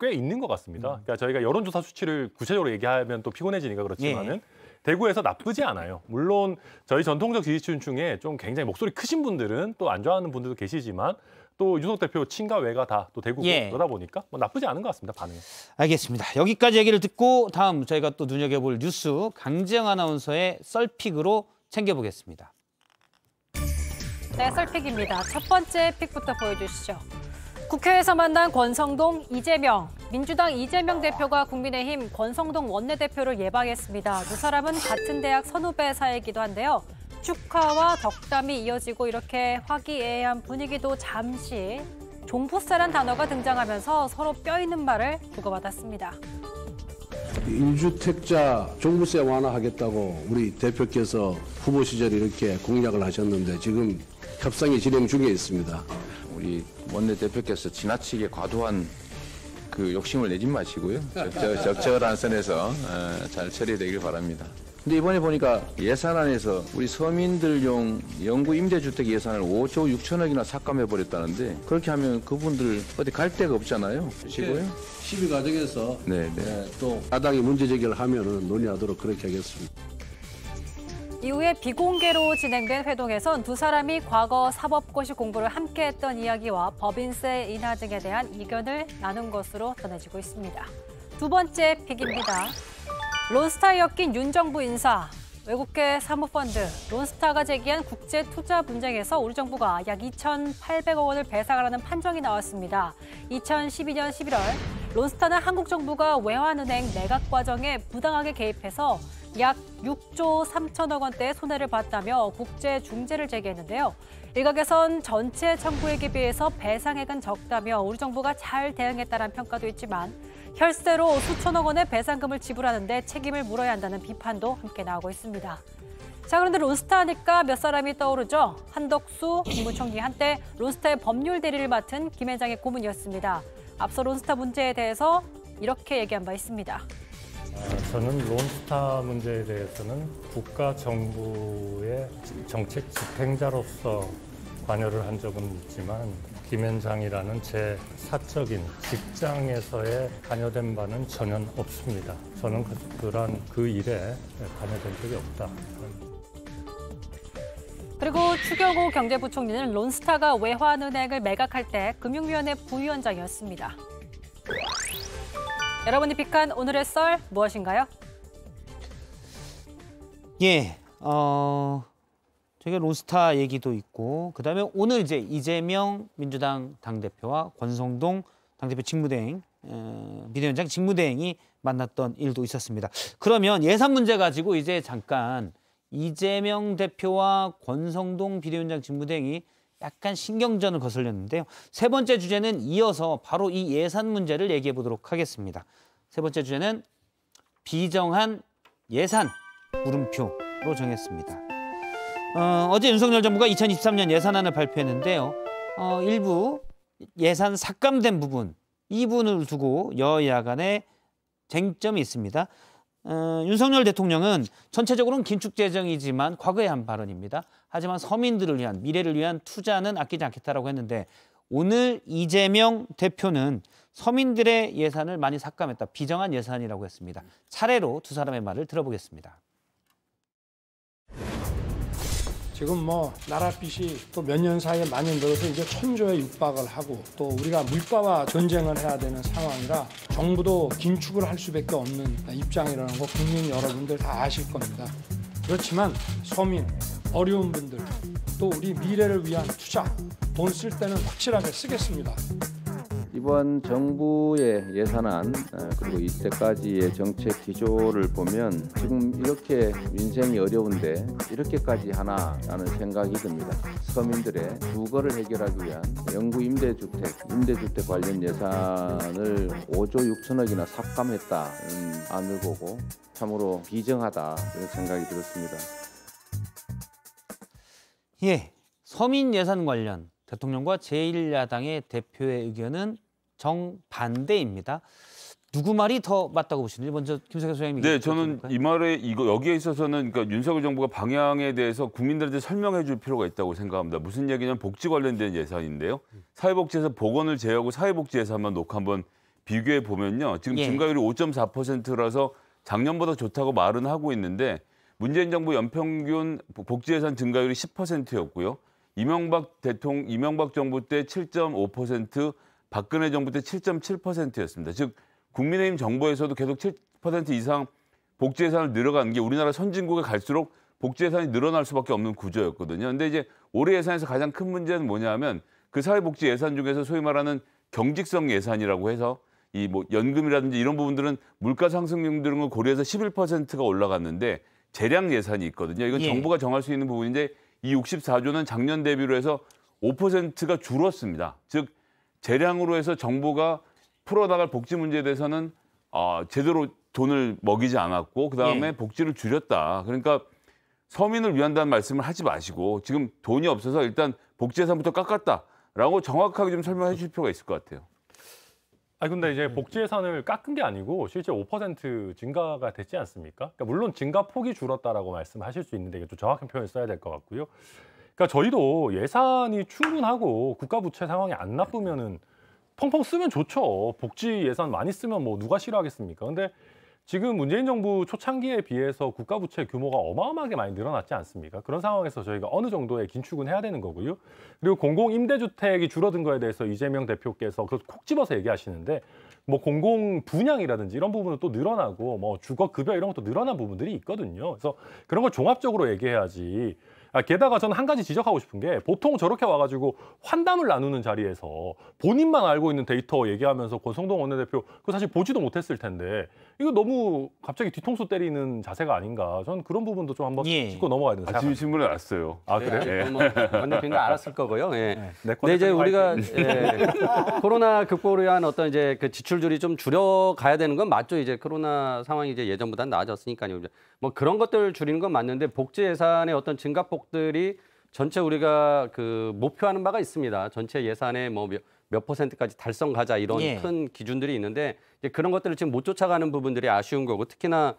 꽤 있는 것 같습니다. 음. 그러니까 저희가 여론조사 수치를 구체적으로 얘기하면 또 피곤해지니까 그렇지만은 예. 대구에서 나쁘지 않아요. 물론 저희 전통적 지지층 중에 좀 굉장히 목소리 크신 분들은 또 안 좋아하는 분들도 계시지만 또 윤석 대표 친가 외가 다 또 대구고 예. 그러다 보니까 뭐 나쁘지 않은 것 같습니다 반응은. 알겠습니다. 여기까지 얘기를 듣고 다음 저희가 또 눈여겨볼 뉴스 강지영 아나운서의 썰픽으로 챙겨보겠습니다. 네, 썰픽입니다. 첫 번째 픽부터 보여주시죠. 국회에서 만난 권성동, 이재명. 민주당 이재명 대표가 국민의힘 권성동 원내대표를 예방했습니다. 두 사람은 같은 대학 선후배 사이기도 한데요. 축하와 덕담이 이어지고 이렇게 화기애애한 분위기도 잠시 종부세란 단어가 등장하면서 서로 뼈있는 말을 주고받았습니다. 1주택자 종부세 완화하겠다고 우리 대표께서 후보 시절 이렇게 공약을 하셨는데 지금 협상이 진행 중에 있습니다. 우리 원내대표께서 지나치게 과도한 그 욕심을 내지 마시고요. 적절, 적절한 선에서 어, 잘 처리되길 바랍니다. 근데 이번에 보니까 예산안에서 우리 서민들용 영구 임대주택 예산을 5조 6천억이나 삭감해 버렸다는데 그렇게 하면 그분들 어디 갈 데가 없잖아요. 지금 시비 과정에서 네, 네. 네 또바당에 문제 제기를 하면은 논의하도록 그렇게 하겠습니다. 이후에 비공개로 진행된 회동에선 두 사람이 과거 사법고시 공부를 함께 했던 이야기와 법인세 인하 등에 대한 의견을 나눈 것으로 전해지고 있습니다. 두 번째 픽입니다. 론스타에 엮인 윤 정부 인사, 외국계 사모펀드, 론스타가 제기한 국제 투자 분쟁에서 우리 정부가 약 2,800억 원을 배상하라는 판정이 나왔습니다. 2012년 11월 론스타는 한국 정부가 외환은행 매각 과정에 부당하게 개입해서 약 6조 3천억 원대의 손해를 봤다며 국제 중재를 제기했는데요. 일각에선 전체 청구액에 비해서 배상액은 적다며 우리 정부가 잘 대응했다는 평가도 있지만 혈세로 수천억 원의 배상금을 지불하는데 책임을 물어야 한다는 비판도 함께 나오고 있습니다. 자 그런데 론스타 하니까 몇 사람이 떠오르죠. 한덕수 국무총리 한때 론스타의 법률 대리를 맡은 김 회장의 고문이었습니다. 앞서 론스타 문제에 대해서 이렇게 얘기한 바 있습니다. 아, 저는 론스타 문제에 대해서는 국가 정부의 정책 집행자로서 관여를 한 적은 있지만 김현장이라는 제 사적인 직장에서의 관여된 바는 전혀 없습니다. 저는 그런 그 일에 관여된 적이 없다. 그리고 추경호 경제부총리는 론스타가 외환은행을 매각할 때 금융위원회 부위원장이었습니다. 여러분이 픽한 오늘의 썰 무엇인가요? 예, 어... 저게 로스타 얘기도 있고 그다음에 오늘 이제 이재명 민주당 당대표와 권성동 당대표 직무대행 비대위원장 직무대행이 만났던 일도 있었습니다. 그러면 예산 문제 가지고 이제 잠깐 이재명 대표와 권성동 비대위원장 직무대행이 약간 신경전을 거슬렸는데요. 세 번째 주제는 이어서 바로 이 예산 문제를 얘기해 보도록 하겠습니다. 세 번째 주제는 비정한 예산 물음표로 정했습니다. 어, 어제 윤석열 정부가 2023년 예산안을 발표했는데요. 어, 일부 예산 삭감된 부분, 이 부분을 두고 여야 간의 쟁점이 있습니다. 어, 윤석열 대통령은 전체적으로는 긴축 재정이지만 과거에 한 발언입니다. 하지만 서민들을 위한 미래를 위한 투자는 아끼지 않겠다라고 했는데 오늘 이재명 대표는 서민들의 예산을 많이 삭감했다. 비정한 예산이라고 했습니다. 차례로 두 사람의 말을 들어보겠습니다. 지금 뭐 나라 빚이 또 몇 년 사이에 많이 늘어서 이제 천조에 육박을 하고 또 우리가 물가와 전쟁을 해야 되는 상황이라 정부도 긴축을 할 수밖에 없는 입장이라는 거 국민 여러분들 다 아실 겁니다. 그렇지만 서민, 어려운 분들 또 우리 미래를 위한 투자 돈 쓸 때는 확실하게 쓰겠습니다. 이번 정부의 예산안 어, 그리고 이때까지의 정책 기조를 보면 지금 이렇게 민생이 어려운데 이렇게까지 하나라는 생각이 듭니다. 서민들의 주거를 해결하기 위한 영구 임대주택, 임대주택 관련 예산을 5조 6천억이나 삭감했다는 음, 안을 보고 참으로 비정하다 이런 생각이 들었습니다. 예, 서민 예산 관련 대통령과 제1야당의 대표의 의견은 정반대입니다. 누구 말이 더 맞다고 보시는지 먼저 김석현 소장님. 네, 저는 이 말에 이거 여기에 있어서는 그러니까 윤석열 정부가 방향에 대해서 국민들한테 설명해 줄 필요가 있다고 생각합니다. 무슨 얘기냐면 복지 관련된 예산인데요. 사회복지에서 보건을 제외하고 사회복지 예산만 놓고 한번 비교해 보면요. 지금 예. 증가율이 5.4%라서 작년보다 좋다고 말은 하고 있는데 문재인 정부 연평균 복지 예산 증가율이 10%였고요. 이명박 대통령 이명박 정부 때 7.5%, 박근혜 정부 때 7.7%였습니다. 즉 국민의힘 정부에서도 계속 7% 이상 복지 예산을 늘어가는 게 우리나라 선진국에 갈수록 복지 예산이 늘어날 수밖에 없는 구조였거든요. 근데 이제 올해 예산에서 가장 큰 문제는 뭐냐면 하그 사회복지 예산 중에서 소위 말하는 경직성 예산이라고 해서 이 뭐 연금이라든지 이런 부분들은 물가 상승률 등을 고려해서 11%가 올라갔는데 재량 예산이 있거든요. 이건 예. 정부가 정할 수 있는 부분인데 이 64조는 작년 대비로 해서 5%가 줄었습니다. 즉 재량으로 해서 정부가 풀어나갈 복지 문제에 대해서는 어, 제대로 돈을 먹이지 않았고 그다음에 예. 복지를 줄였다. 그러니까 서민을 위한다는 말씀을 하지 마시고 지금 돈이 없어서 일단 복지 예산부터 깎았다라고 정확하게 좀 설명해 주실 필요가 있을 것 같아요. 아 근데 이제 복지 예산을 깎은 게 아니고 실제 5% 증가가 됐지 않습니까? 그러니까 물론 증가 폭이 줄었다라고 말씀하실 수 있는데 이게 좀 정확한 표현을 써야 될 것 같고요. 그러니까 저희도 예산이 충분하고 국가 부채 상황이 안 나쁘면은 펑펑 쓰면 좋죠. 복지 예산 많이 쓰면 뭐 누가 싫어하겠습니까? 근데 지금 문재인 정부 초창기에 비해서 국가 부채 규모가 어마어마하게 많이 늘어났지 않습니까? 그런 상황에서 저희가 어느 정도의 긴축은 해야 되는 거고요. 그리고 공공 임대주택이 줄어든 거에 대해서 이재명 대표께서 그걸 콕 집어서 얘기하시는데 뭐 공공 분양이라든지 이런 부분은 또 늘어나고 뭐 주거 급여 이런 것도 늘어난 부분들이 있거든요. 그래서 그런 걸 종합적으로 얘기해야지 아, 게다가 저는 한 가지 지적하고 싶은 게 보통 저렇게 와가지고 환담을 나누는 자리에서 본인만 알고 있는 데이터 얘기하면서 권성동 원내대표 그 사실 보지도 못했을 텐데 이거 너무 갑자기 뒤통수 때리는 자세가 아닌가. 저는 그런 부분도 좀 한번 예. 짚고 넘어가야 된다. 아침 신문에 났어요. 아 네, 그래요? 네, 예. 뭐, 건가 알았을 거고요. 예. 네. 네, 네 이제 우리가 예, 코로나 극복을 위한 어떤 이제 그 지출줄이 좀 줄여가야 되는 건 맞죠. 이제 코로나 상황이 이제 예전보다 나아졌으니까요. 뭐 그런 것들을 줄이는 건 맞는데 복지 예산의 어떤 증가폭들이 전체 우리가 그 목표하는 바가 있습니다. 전체 예산의 뭐몇 퍼센트까지 달성 가자 이런 예. 큰 기준들이 있는데 이제 그런 것들을 지금 못 쫓아가는 부분들이 아쉬운 거고 특히나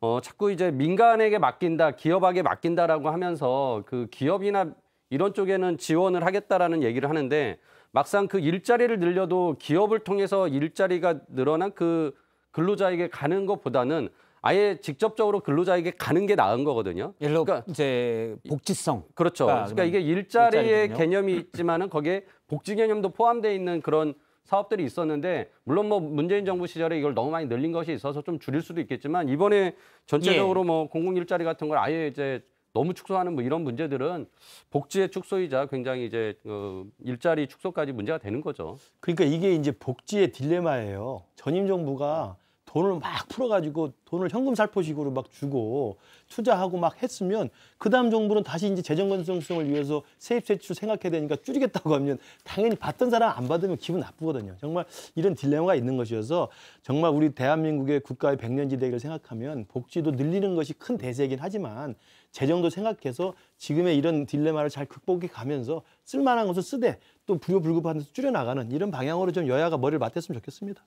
어 자꾸 이제 민간에게 맡긴다, 기업에게 맡긴다라고 하면서 그 기업이나 이런 쪽에는 지원을 하겠다라는 얘기를 하는데 막상 그 일자리를 늘려도 기업을 통해서 일자리가 늘어난 그 근로자에게 가는 것보다는 아예 직접적으로 근로자에게 가는 게 나은 거거든요. 일로 그러니까 이제 복지성. 그렇죠. 그러니까 이게 일자리의 일자리군요. 개념이 있지만은 거기에 복지 개념도 포함되어 있는 그런 사업들이 있었는데 물론 뭐 문재인 정부 시절에 이걸 너무 많이 늘린 것이 있어서 좀 줄일 수도 있겠지만 이번에 전체적으로 예. 뭐 공공 일자리 같은 걸 아예 이제 너무 축소하는 뭐 이런 문제들은 복지의 축소이자 굉장히 이제 어, 일자리 축소까지 문제가 되는 거죠. 그러니까 이게 이제 복지의 딜레마예요. 전임 정부가 음. 돈을 막 풀어가지고 돈을 현금 살포식으로 막 주고 투자하고 막 했으면 그 다음 정부는 다시 이제 재정 건성성을 위해서 세입세출 생각해야 되니까 줄이겠다고 하면 당연히 받던 사람 안 받으면 기분 나쁘거든요. 정말 이런 딜레마가 있는 것이어서 정말 우리 대한민국의 국가의 백년지대기를 생각하면 복지도 늘리는 것이 큰 대세이긴 하지만 재정도 생각해서 지금의 이런 딜레마를 잘 극복해 가면서 쓸만한 것을 쓰되 또 불효불급한 데서 줄여나가는 이런 방향으로 좀 여야가 머리를 맞댔으면 좋겠습니다.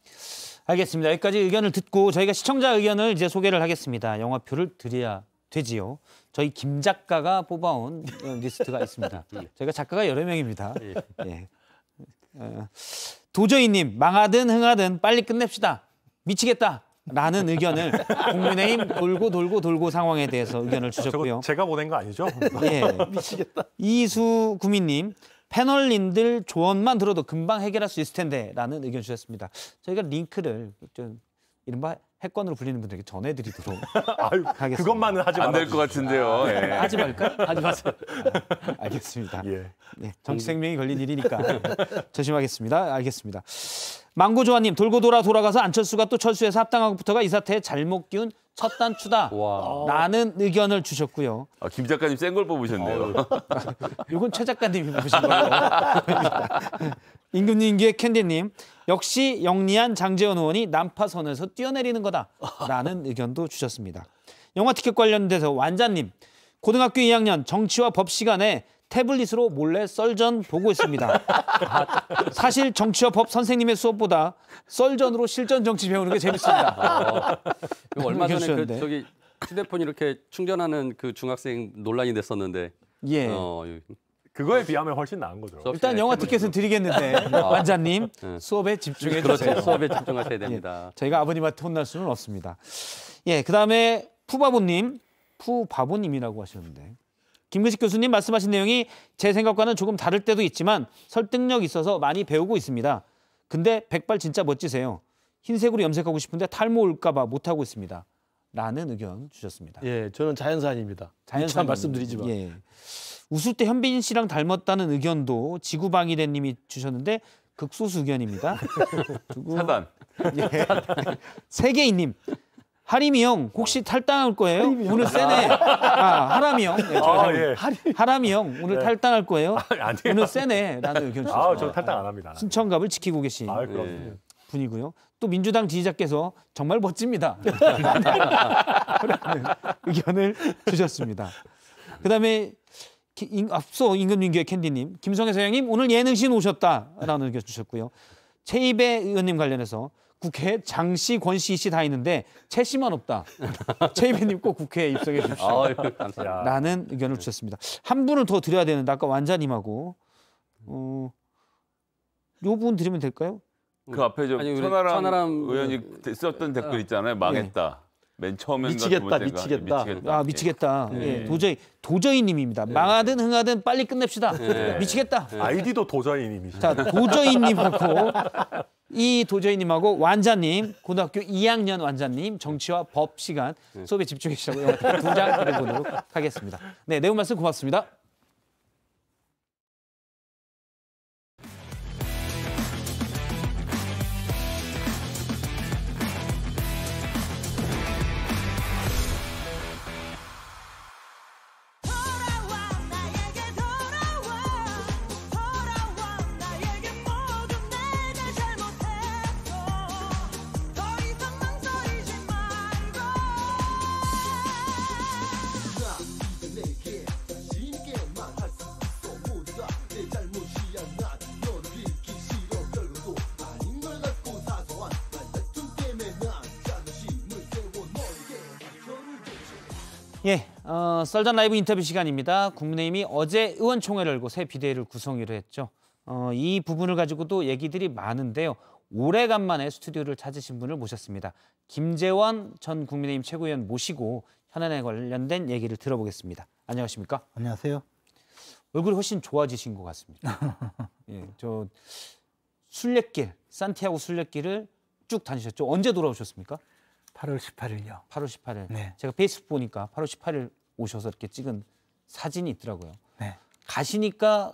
알겠습니다. 여기까지 의견을 듣고 저희가 시청자 의견을 이제 소개를 하겠습니다. 영화표를 드려야 되지요. 저희 김 작가가 뽑아온 리스트가 있습니다. 예. 저희가 작가가 여러 명입니다. 예. 예. 어, 도저히님 망하든 흥하든 빨리 끝냅시다. 미치겠다. 라는 의견을 국민의힘 돌고 돌고 돌고 상황에 대해서 의견을 아, 주셨고요. 제가 보낸 거 아니죠? 예. 미치겠다. 이수 구민님 패널님들 조언만 들어도 금방 해결할 수 있을 텐데라는 의견 주셨습니다. 저희가 링크를 좀 이른바 해권으로 불리는 분들에게 전해드리도록 아유, 하겠습니다. 그것만은 하지 안될 것 같은데요. 아, 네. 예. 하지 말까? 하지 마세요. 알겠습니다. 예. 네, 정치 생명이 걸린 일이니까 조심하겠습니다. 알겠습니다. 망고조아님 돌고 돌아 돌아가서 안철수가 또철수에서 합당하고부터가 이사태에 잘못 기운 첫 단추다. 라는 의견을 주셨고요. 아, 김 작가님 센 걸 뽑으셨네요. 이건 최 작가님이 뽑으신 거예요. 임금님기의 캔디님 역시 영리한 장재원 의원이 난파선에서 뛰어내리는 거다라는 의견도 주셨습니다. 영화 티켓 관련돼서 완자님 고등학교 2학년 정치와 법 시간에 태블릿으로 몰래 썰전 보고 있습니다. 아, 사실 정치화법 선생님의 수업보다 썰전으로 실전 정치 배우는 게 재밌습니다. 어, 얼마 전에 그 저기 휴대폰 이렇게 충전하는 그 중학생 논란이 됐었는데. 예. 어, 그거에 비하면 훨씬 나은 거죠. 일단 영화 티켓은 드리겠는데 완자님 아. 네. 예. 수업에 집중해 그렇죠. 주세요. 수업에 집중하셔야 됩니다. 예, 저희가 아버님한테 혼날 수는 없습니다. 예, 그다음에 푸바보님, 푸바보님이라고 하셨는데 김근식 교수님 말씀하신 내용이 제 생각과는 조금 다를 때도 있지만 설득력 있어서 많이 배우고 있습니다. 근데 백발 진짜 멋지세요. 흰색으로 염색하고 싶은데 탈모 올까봐 못하고 있습니다. 라는 의견 주셨습니다. 예, 저는 자연산입니다. 자연산 말씀드리지만. 예. 웃을 때 현빈 씨랑 닮았다는 의견도 지구방위대님이 주셨는데 극소수 의견입니다. 사단. 예. 세계인님 하림이 형 혹시 탈당할 거예요? 오늘 세네. 아, 아 하람이 형. 네, 아, 예. 하람이 형 오늘 네. 탈당할 거예요? 아, 오늘 세네. 라는 의견 주셨습니다. 아, 저 탈당 안 합니다. 신청갑을 지키고 계신 아, 예, 분이고요. 또 민주당 지지자께서 정말 멋집니다. 의견을 주셨습니다. 그다음에 인, 앞서 임금님기의 캔디님, 김성애 사장님 오늘 예능신 오셨다라는 의견 주셨고요. 최이배 의원님 관련해서 국회장 씨, 권 씨, 씨다 있는데 채 씨만 없다. 채 의원님 꼭 국회에 입성해 주십시오. 아유, 라는 의견을 네. 주셨습니다. 한 분은 더 드려야 되는데 아까 완자님하고 어, 요분 드리면 될까요? 그 앞에 좀 아니, 천하람, 천하람 의원이 그 썼던 댓글 아. 있잖아요. 망했다. 맨 처음엔 미치겠다, 미치겠다, 미치겠다. 아 미치겠다. 예. 예. 도저히 도저히님입니다. 예. 망하든 흥하든 빨리 끝냅시다. 예. 미치겠다. 예. 아이디도 도저히님이시죠. 자 도저히님하고 이 도저히님하고 완자님 고등학교 2학년 완자님 정치와 법 시간 네. 수업에 집중해 주시라고 영화 두장 보내보도록 하겠습니다. 네 내용 말씀 고맙습니다. 예, 어, 썰전 라이브 인터뷰 시간입니다. 국민의힘이 어제 의원총회를 열고 새 비대위를 구성하기로 했죠. 어, 이 부분을 가지고도 얘기들이 많은데요. 오래간만에 스튜디오를 찾으신 분을 모셨습니다. 김재원 전 국민의힘 최고위원 모시고 현안에 관련된 얘기를 들어보겠습니다. 안녕하십니까? 안녕하세요. 얼굴이 훨씬 좋아지신 것 같습니다. 예, 저 순례길, 산티아고 순례길을 쭉 다니셨죠? 언제 돌아오셨습니까? 8월 18일요. 8월 18일. 네. 제가 페이스북 보니까 8월 18일 오셔서 이렇게 찍은 사진이 있더라고요. 네. 가시니까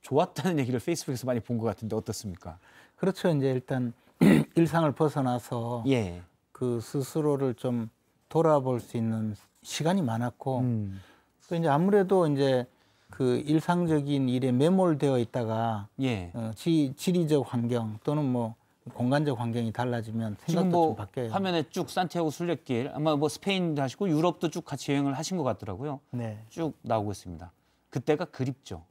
좋았다는 얘기를 페이스북에서 많이 본 것 같은데 어떻습니까? 그렇죠. 이제 일단 일상을 벗어나서 예. 그 스스로를 좀 돌아볼 수 있는 시간이 많았고 음. 또 이제 아무래도 이제 그 일상적인 일에 매몰되어 있다가 예. 어, 지, 지리적 환경 또는 뭐 공간적 환경이 달라지면 생각도 뭐좀 바뀌어요. 화면에 쭉 산티아고 순례길 아마 뭐 스페인도 하시고 유럽도 쭉 같이 여행을 하신 것 같더라고요. 네. 쭉 나오고 있습니다. 그때가 그립죠.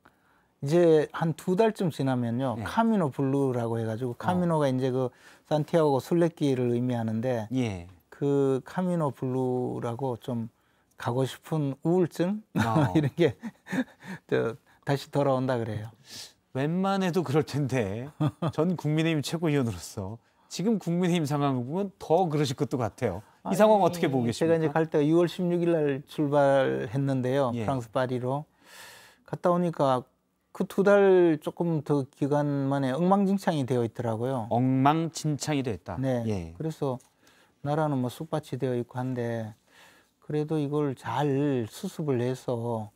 이제 한 두 달쯤 지나면요 네. 카미노 블루라고 해가지고 어. 카미노가 어. 이제 그 산티아고 순례길을 의미하는데 예. 그 카미노 블루라고 좀 가고 싶은 우울증 어. 이런 게저 다시 돌아온다 그래요. 웬만해도 그럴 텐데 전 국민의힘 최고위원으로서 지금 국민의힘 상황을 보면 더 그러실 것도 같아요. 이 상황 어떻게 보고 계십니까? 제가 이제 갈 때가 6월 16일 날 출발했는데요. 예. 프랑스 파리로 갔다 오니까 그 두 달 조금 더 기간 만에 엉망진창이 되어 있더라고요. 엉망진창이 되다 네. 예. 그래서 나라는 뭐 쑥밭이 되어 있고 한데 그래도 이걸 잘 수습을 해서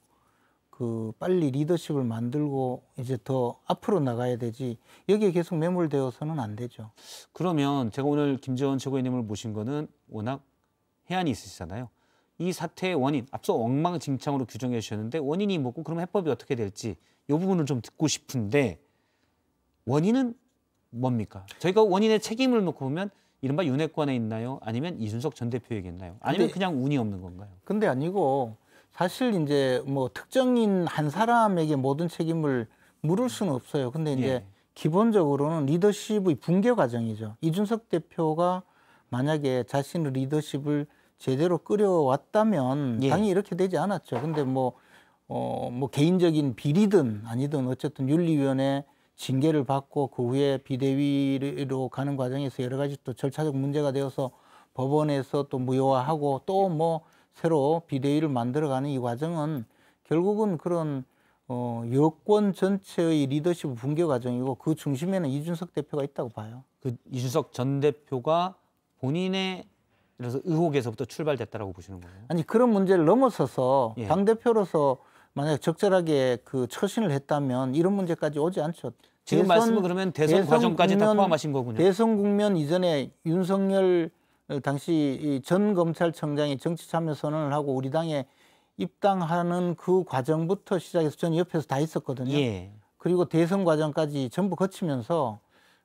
그 빨리 리더십을 만들고 이제 더 앞으로 나가야 되지 여기에 계속 매몰되어서는 안 되죠. 그러면 제가 오늘 김재원 최고위원님을 모신 거는 워낙 해안이 있으시잖아요. 이 사태의 원인 앞서 엉망진창으로 규정해 주셨는데 원인이 뭐고 그럼 해법이 어떻게 될지 요 부분을 좀 듣고 싶은데 원인은 뭡니까? 저희가 원인의 책임을 놓고 보면 이른바 윤핵관에 있나요? 아니면 이준석 전 대표에게 있나요? 아니면 근데, 그냥 운이 없는 건가요? 근데 아니고 사실 이제 뭐 특정인 한 사람에게 모든 책임을 물을 수는 없어요. 근데 이제 예. 기본적으로는 리더십의 붕괴 과정이죠. 이준석 대표가 만약에 자신의 리더십을 제대로 끌여왔다면 예. 당연히 이렇게 되지 않았죠. 근데 뭐, 어, 뭐 개인적인 비리든 아니든 어쨌든 윤리위원회 징계를 받고 그 후에 비대위로 가는 과정에서 여러 가지 또 절차적 문제가 되어서 법원에서 또 무효화하고 또뭐 새로 비대위를 만들어가는 이 과정은 결국은 그런 어, 여권 전체의 리더십 붕괴 과정이고 그 중심에는 이준석 대표가 있다고 봐요. 그 이준석 전 대표가 본인의 그래서 의혹에서부터 출발됐다라고 보시는 거예요? 아니 그런 문제를 넘어서서 예. 당 대표로서 만약 적절하게 그 처신을 했다면 이런 문제까지 오지 않죠. 지금 대선, 말씀은 그러면 대선, 대선 과정까지 국면, 다 포함하신 거군요. 대선 국면 이전에 윤석열 어, 당시 전 검찰청장이 정치 참여 선언을 하고 우리 당에 입당하는 그 과정부터 시작해서 저는 옆에서 다 있었거든요. 예. 그리고 대선 과정까지 전부 거치면서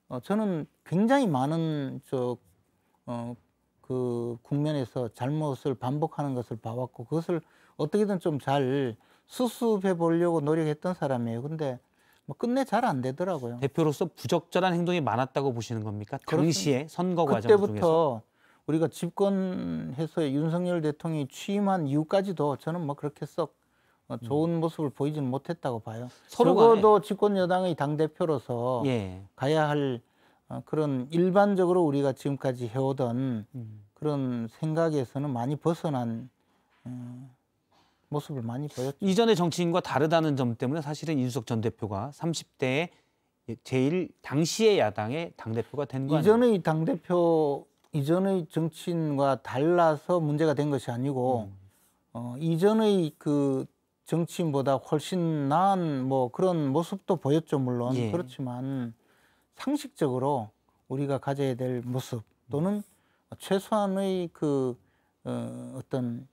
어, 저는 굉장히 많은 저, 어, 그 국면에서 잘못을 반복하는 것을 봐왔고 그것을 어떻게든 좀 잘 수습해 보려고 노력했던 사람이에요. 근데 뭐 끝내 잘 안 되더라고요. 대표로서 부적절한 행동이 많았다고 보시는 겁니까? 당시에 선거 과정 중에서. 그때부터 우리가 집권해서의 윤석열 대통령이 취임한 이유까지도 저는 뭐 그렇게 썩 어, 좋은 음. 모습을 보이지는 못했다고 봐요. 적어도 예. 집권 여당의 당 대표로서 예. 가야 할 어, 그런 일반적으로 우리가 지금까지 해오던 음. 그런 생각에서는 많이 벗어난 어, 모습을 많이 보였죠. 이전의 정치인과 다르다는 점 때문에 사실은 이준석 전 대표가 3 0대 제일 당시의 야당의 당 대표가 된거 예요 이전의 당 대표 이전의 정치인과 달라서 문제가 된 것이 아니고 음. 어, 이전의 그 정치인보다 훨씬 나은 뭐 그런 모습도 보였죠 물론 예. 그렇지만 상식적으로 우리가 가져야 될 모습 또는 최소한의 그 어, 어떤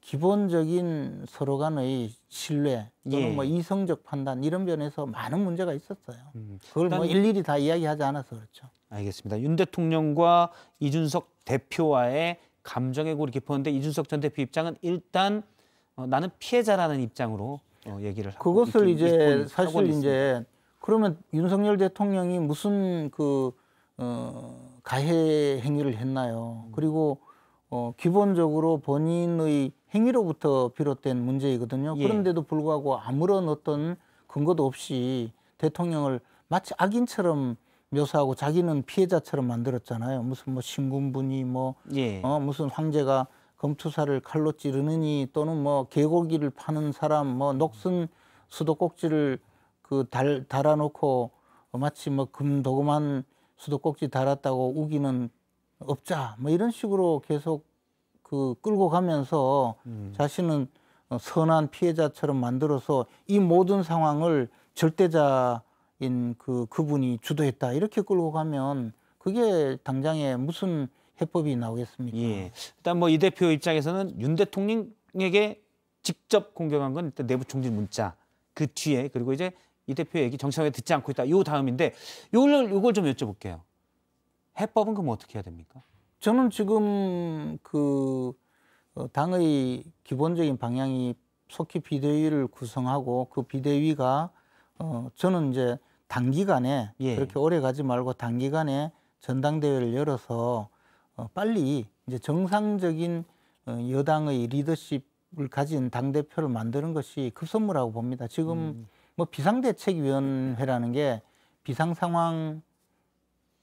기본적인 서로 간의 신뢰 또는 예. 뭐 이성적 판단 이런 면에서 많은 문제가 있었어요. 음. 그걸 뭐 일일이 다 이야기하지 않아서 그렇죠. 알겠습니다. 윤 대통령과 이준석 대표와의 감정의 골이 깊었는데 이준석 전 대표 입장은 일단 어, 나는 피해자라는 입장으로 어, 얘기를 그것을 이제 사실 이제 그러면 윤석열 대통령이 무슨 그 어, 가해 행위를 했나요? 음. 그리고 어, 기본적으로 본인의 행위로부터 비롯된 문제이거든요. 예. 그런데도 불구하고 아무런 어떤 근거도 없이 대통령을 마치 악인처럼 묘사하고 자기는 피해자처럼 만들었잖아요. 무슨 뭐 신군분이 뭐 예. 어, 무슨 황제가 검투사를 칼로 찌르느니 또는 뭐 개고기를 파는 사람 뭐 녹슨 수도꼭지를 그 달, 달아놓고 마치 뭐 금도금한 수도꼭지 달았다고 우기는 업자 뭐 이런 식으로 계속 그 끌고 가면서 음. 자신은 선한 피해자처럼 만들어서 이 모든 상황을 절대자 인그 그분이 주도했다 이렇게 끌고 가면 그게 당장에 무슨 해법이 나오겠습니까? 예. 일단 뭐 이 대표 입장에서는 윤 대통령에게 직접 공격한 건 일단 내부 총질 문자 그 뒤에 그리고 이제 이 대표 얘기 정치학에 듣지 않고 있다 요 다음인데 요걸 요걸 좀 여쭤볼게요. 해법은 그럼 어떻게 해야 됩니까? 저는 지금 그 어, 당의 기본적인 방향이 속히 비대위를 구성하고 그 비대위가 어 저는 이제 단기간에 예. 그렇게 오래 가지 말고 단기간에 전당대회를 열어서 어, 빨리 이제 정상적인 어, 여당의 리더십을 가진 당 대표를 만드는 것이 급선무라고 봅니다. 지금 음. 뭐 비상대책위원회라는 게 비상 상황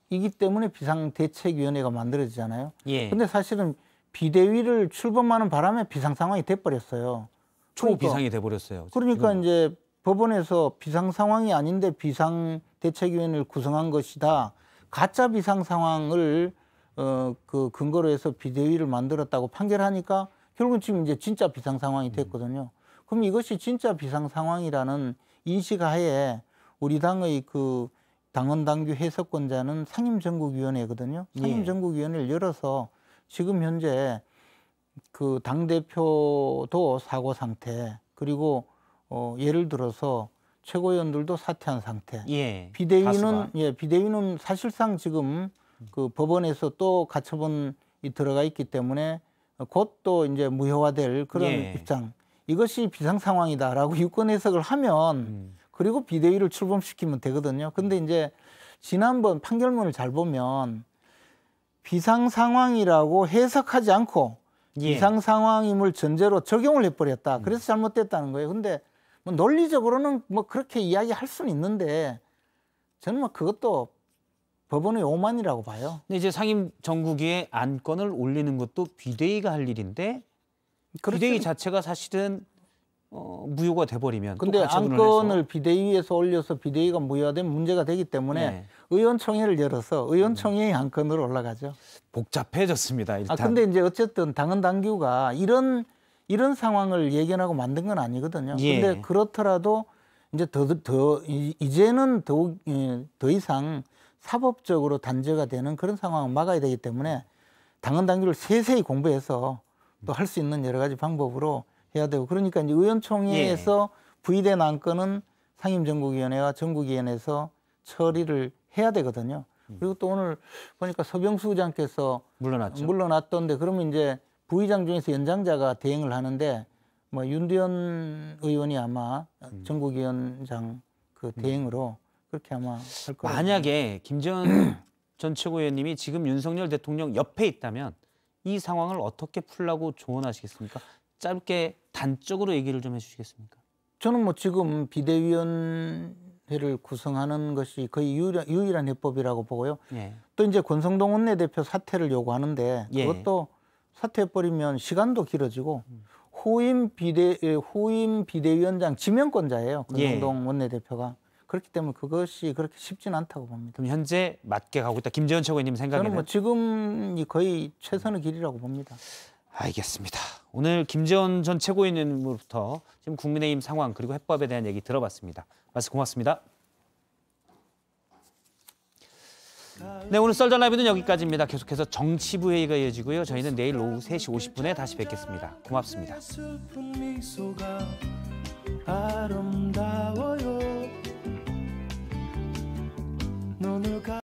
이기 때문에 비상대책위원회가 만들어지잖아요. 예. 근데 사실은 비대위를 출범하는 바람에 비상 상황이 돼버렸어요. 초비상이 그러니까, 돼버렸어요. 그러니까 지금. 이제 법원에서 비상 상황이 아닌데 비상 대책위원회를 구성한 것이다. 가짜 비상 상황을 어, 그 근거로 해서 비대위를 만들었다고 판결하니까 결국은 지금 이제 진짜 비상 상황이 음. 됐거든요. 그럼 이것이 진짜 비상 상황이라는 인식하에 우리 당의 그 당헌 당규 해석권자는 상임전국위원회거든요. 상임전국위원회를 예. 열어서 지금 현재 그 당 대표도 사고 상태 그리고 어, 예를 들어서 최고위원들도 사퇴한 상태. 예, 비대위는 다수가. 예 비대위는 사실상 지금 그 법원에서 또 가처분이 들어가 있기 때문에 곧 또 이제 무효화될 그런 예. 입장. 이것이 비상 상황이다라고 유권 해석을 하면 음. 그리고 비대위를 출범시키면 되거든요. 근데 음. 이제 지난번 판결문을 잘 보면 비상 상황이라고 해석하지 않고 예. 비상 상황임을 전제로 적용을 해버렸다. 그래서 음. 잘못됐다는 거예요. 근데 뭐 논리적으로는 뭐 그렇게 이야기할 수는 있는데 저는 뭐 그것도 법원의 오만이라고 봐요. 근데 이제 상임 정국위 안건을 올리는 것도 비대위가 할 일인데 그렇죠. 비대위 자체가 사실은 어, 무효가 돼버리면 근데 안건을 비대위에서 올려서 비대위가 무효화되 문제가 되기 때문에 네. 의원총회를 열어서 음. 의원총회의 안건으로 올라가죠. 복잡해졌습니다. 아, 일단. 아 근데 이제 어쨌든 당헌 당규가 이런 이런 상황을 예견하고 만든 건 아니거든요. 그런데 예. 그렇더라도 이제 더, 더, 이제는 더욱, 더 이상 사법적으로 단죄가 되는 그런 상황을 막아야 되기 때문에 당헌 당규를 세세히 공부해서 또 할 수 있는 여러 가지 방법으로 해야 되고 그러니까 이제 의원총회에서 예. 부의된 안건은 상임정국위원회와 전국위원회에서 처리를 해야 되거든요. 그리고 또 오늘 보니까 서병수 의장께서 물러났죠. 물러났던데 그러면 이제 부의장 중에서 연장자가 대행을 하는데 뭐 윤두현 의원이 아마 음. 전국위원장 그 음. 대행으로 그렇게 아마 할 거예요. 만약에 김전 전 최고위원님이 지금 윤석열 대통령 옆에 있다면 이 상황을 어떻게 풀라고 조언하시겠습니까? 짧게 단적으로 얘기를 좀 해주시겠습니까? 저는 뭐 지금 비대위원회를 구성하는 것이 거의 유일한, 유일한 해법이라고 보고요. 예. 또 이제 권성동 원내대표 사퇴를 요구하는데 예. 그것도 예. 사퇴해버리면 시간도 길어지고 음. 후임 비대 후임 비대위원장 지명권자예요. 권성동 그 예. 원내대표가 그렇기 때문에 그것이 그렇게 쉽진 않다고 봅니다. 그럼 현재 맞게 가고 있다. 김재원 최고님 생각에는 저는 뭐 지금이 거의 최선의 길이라고 봅니다. 알겠습니다. 오늘 김재원 전 최고위원님으로부터 지금 국민의힘 상황 그리고 해법에 대한 얘기 들어봤습니다. 말씀 고맙습니다. 네, 오늘 썰전나비는 여기까지입니다. 계속해서 정치부 회의가 이어지고요. 저희는 내일 오후 3시 50분에 다시 뵙겠습니다. 고맙습니다. 아름다워요.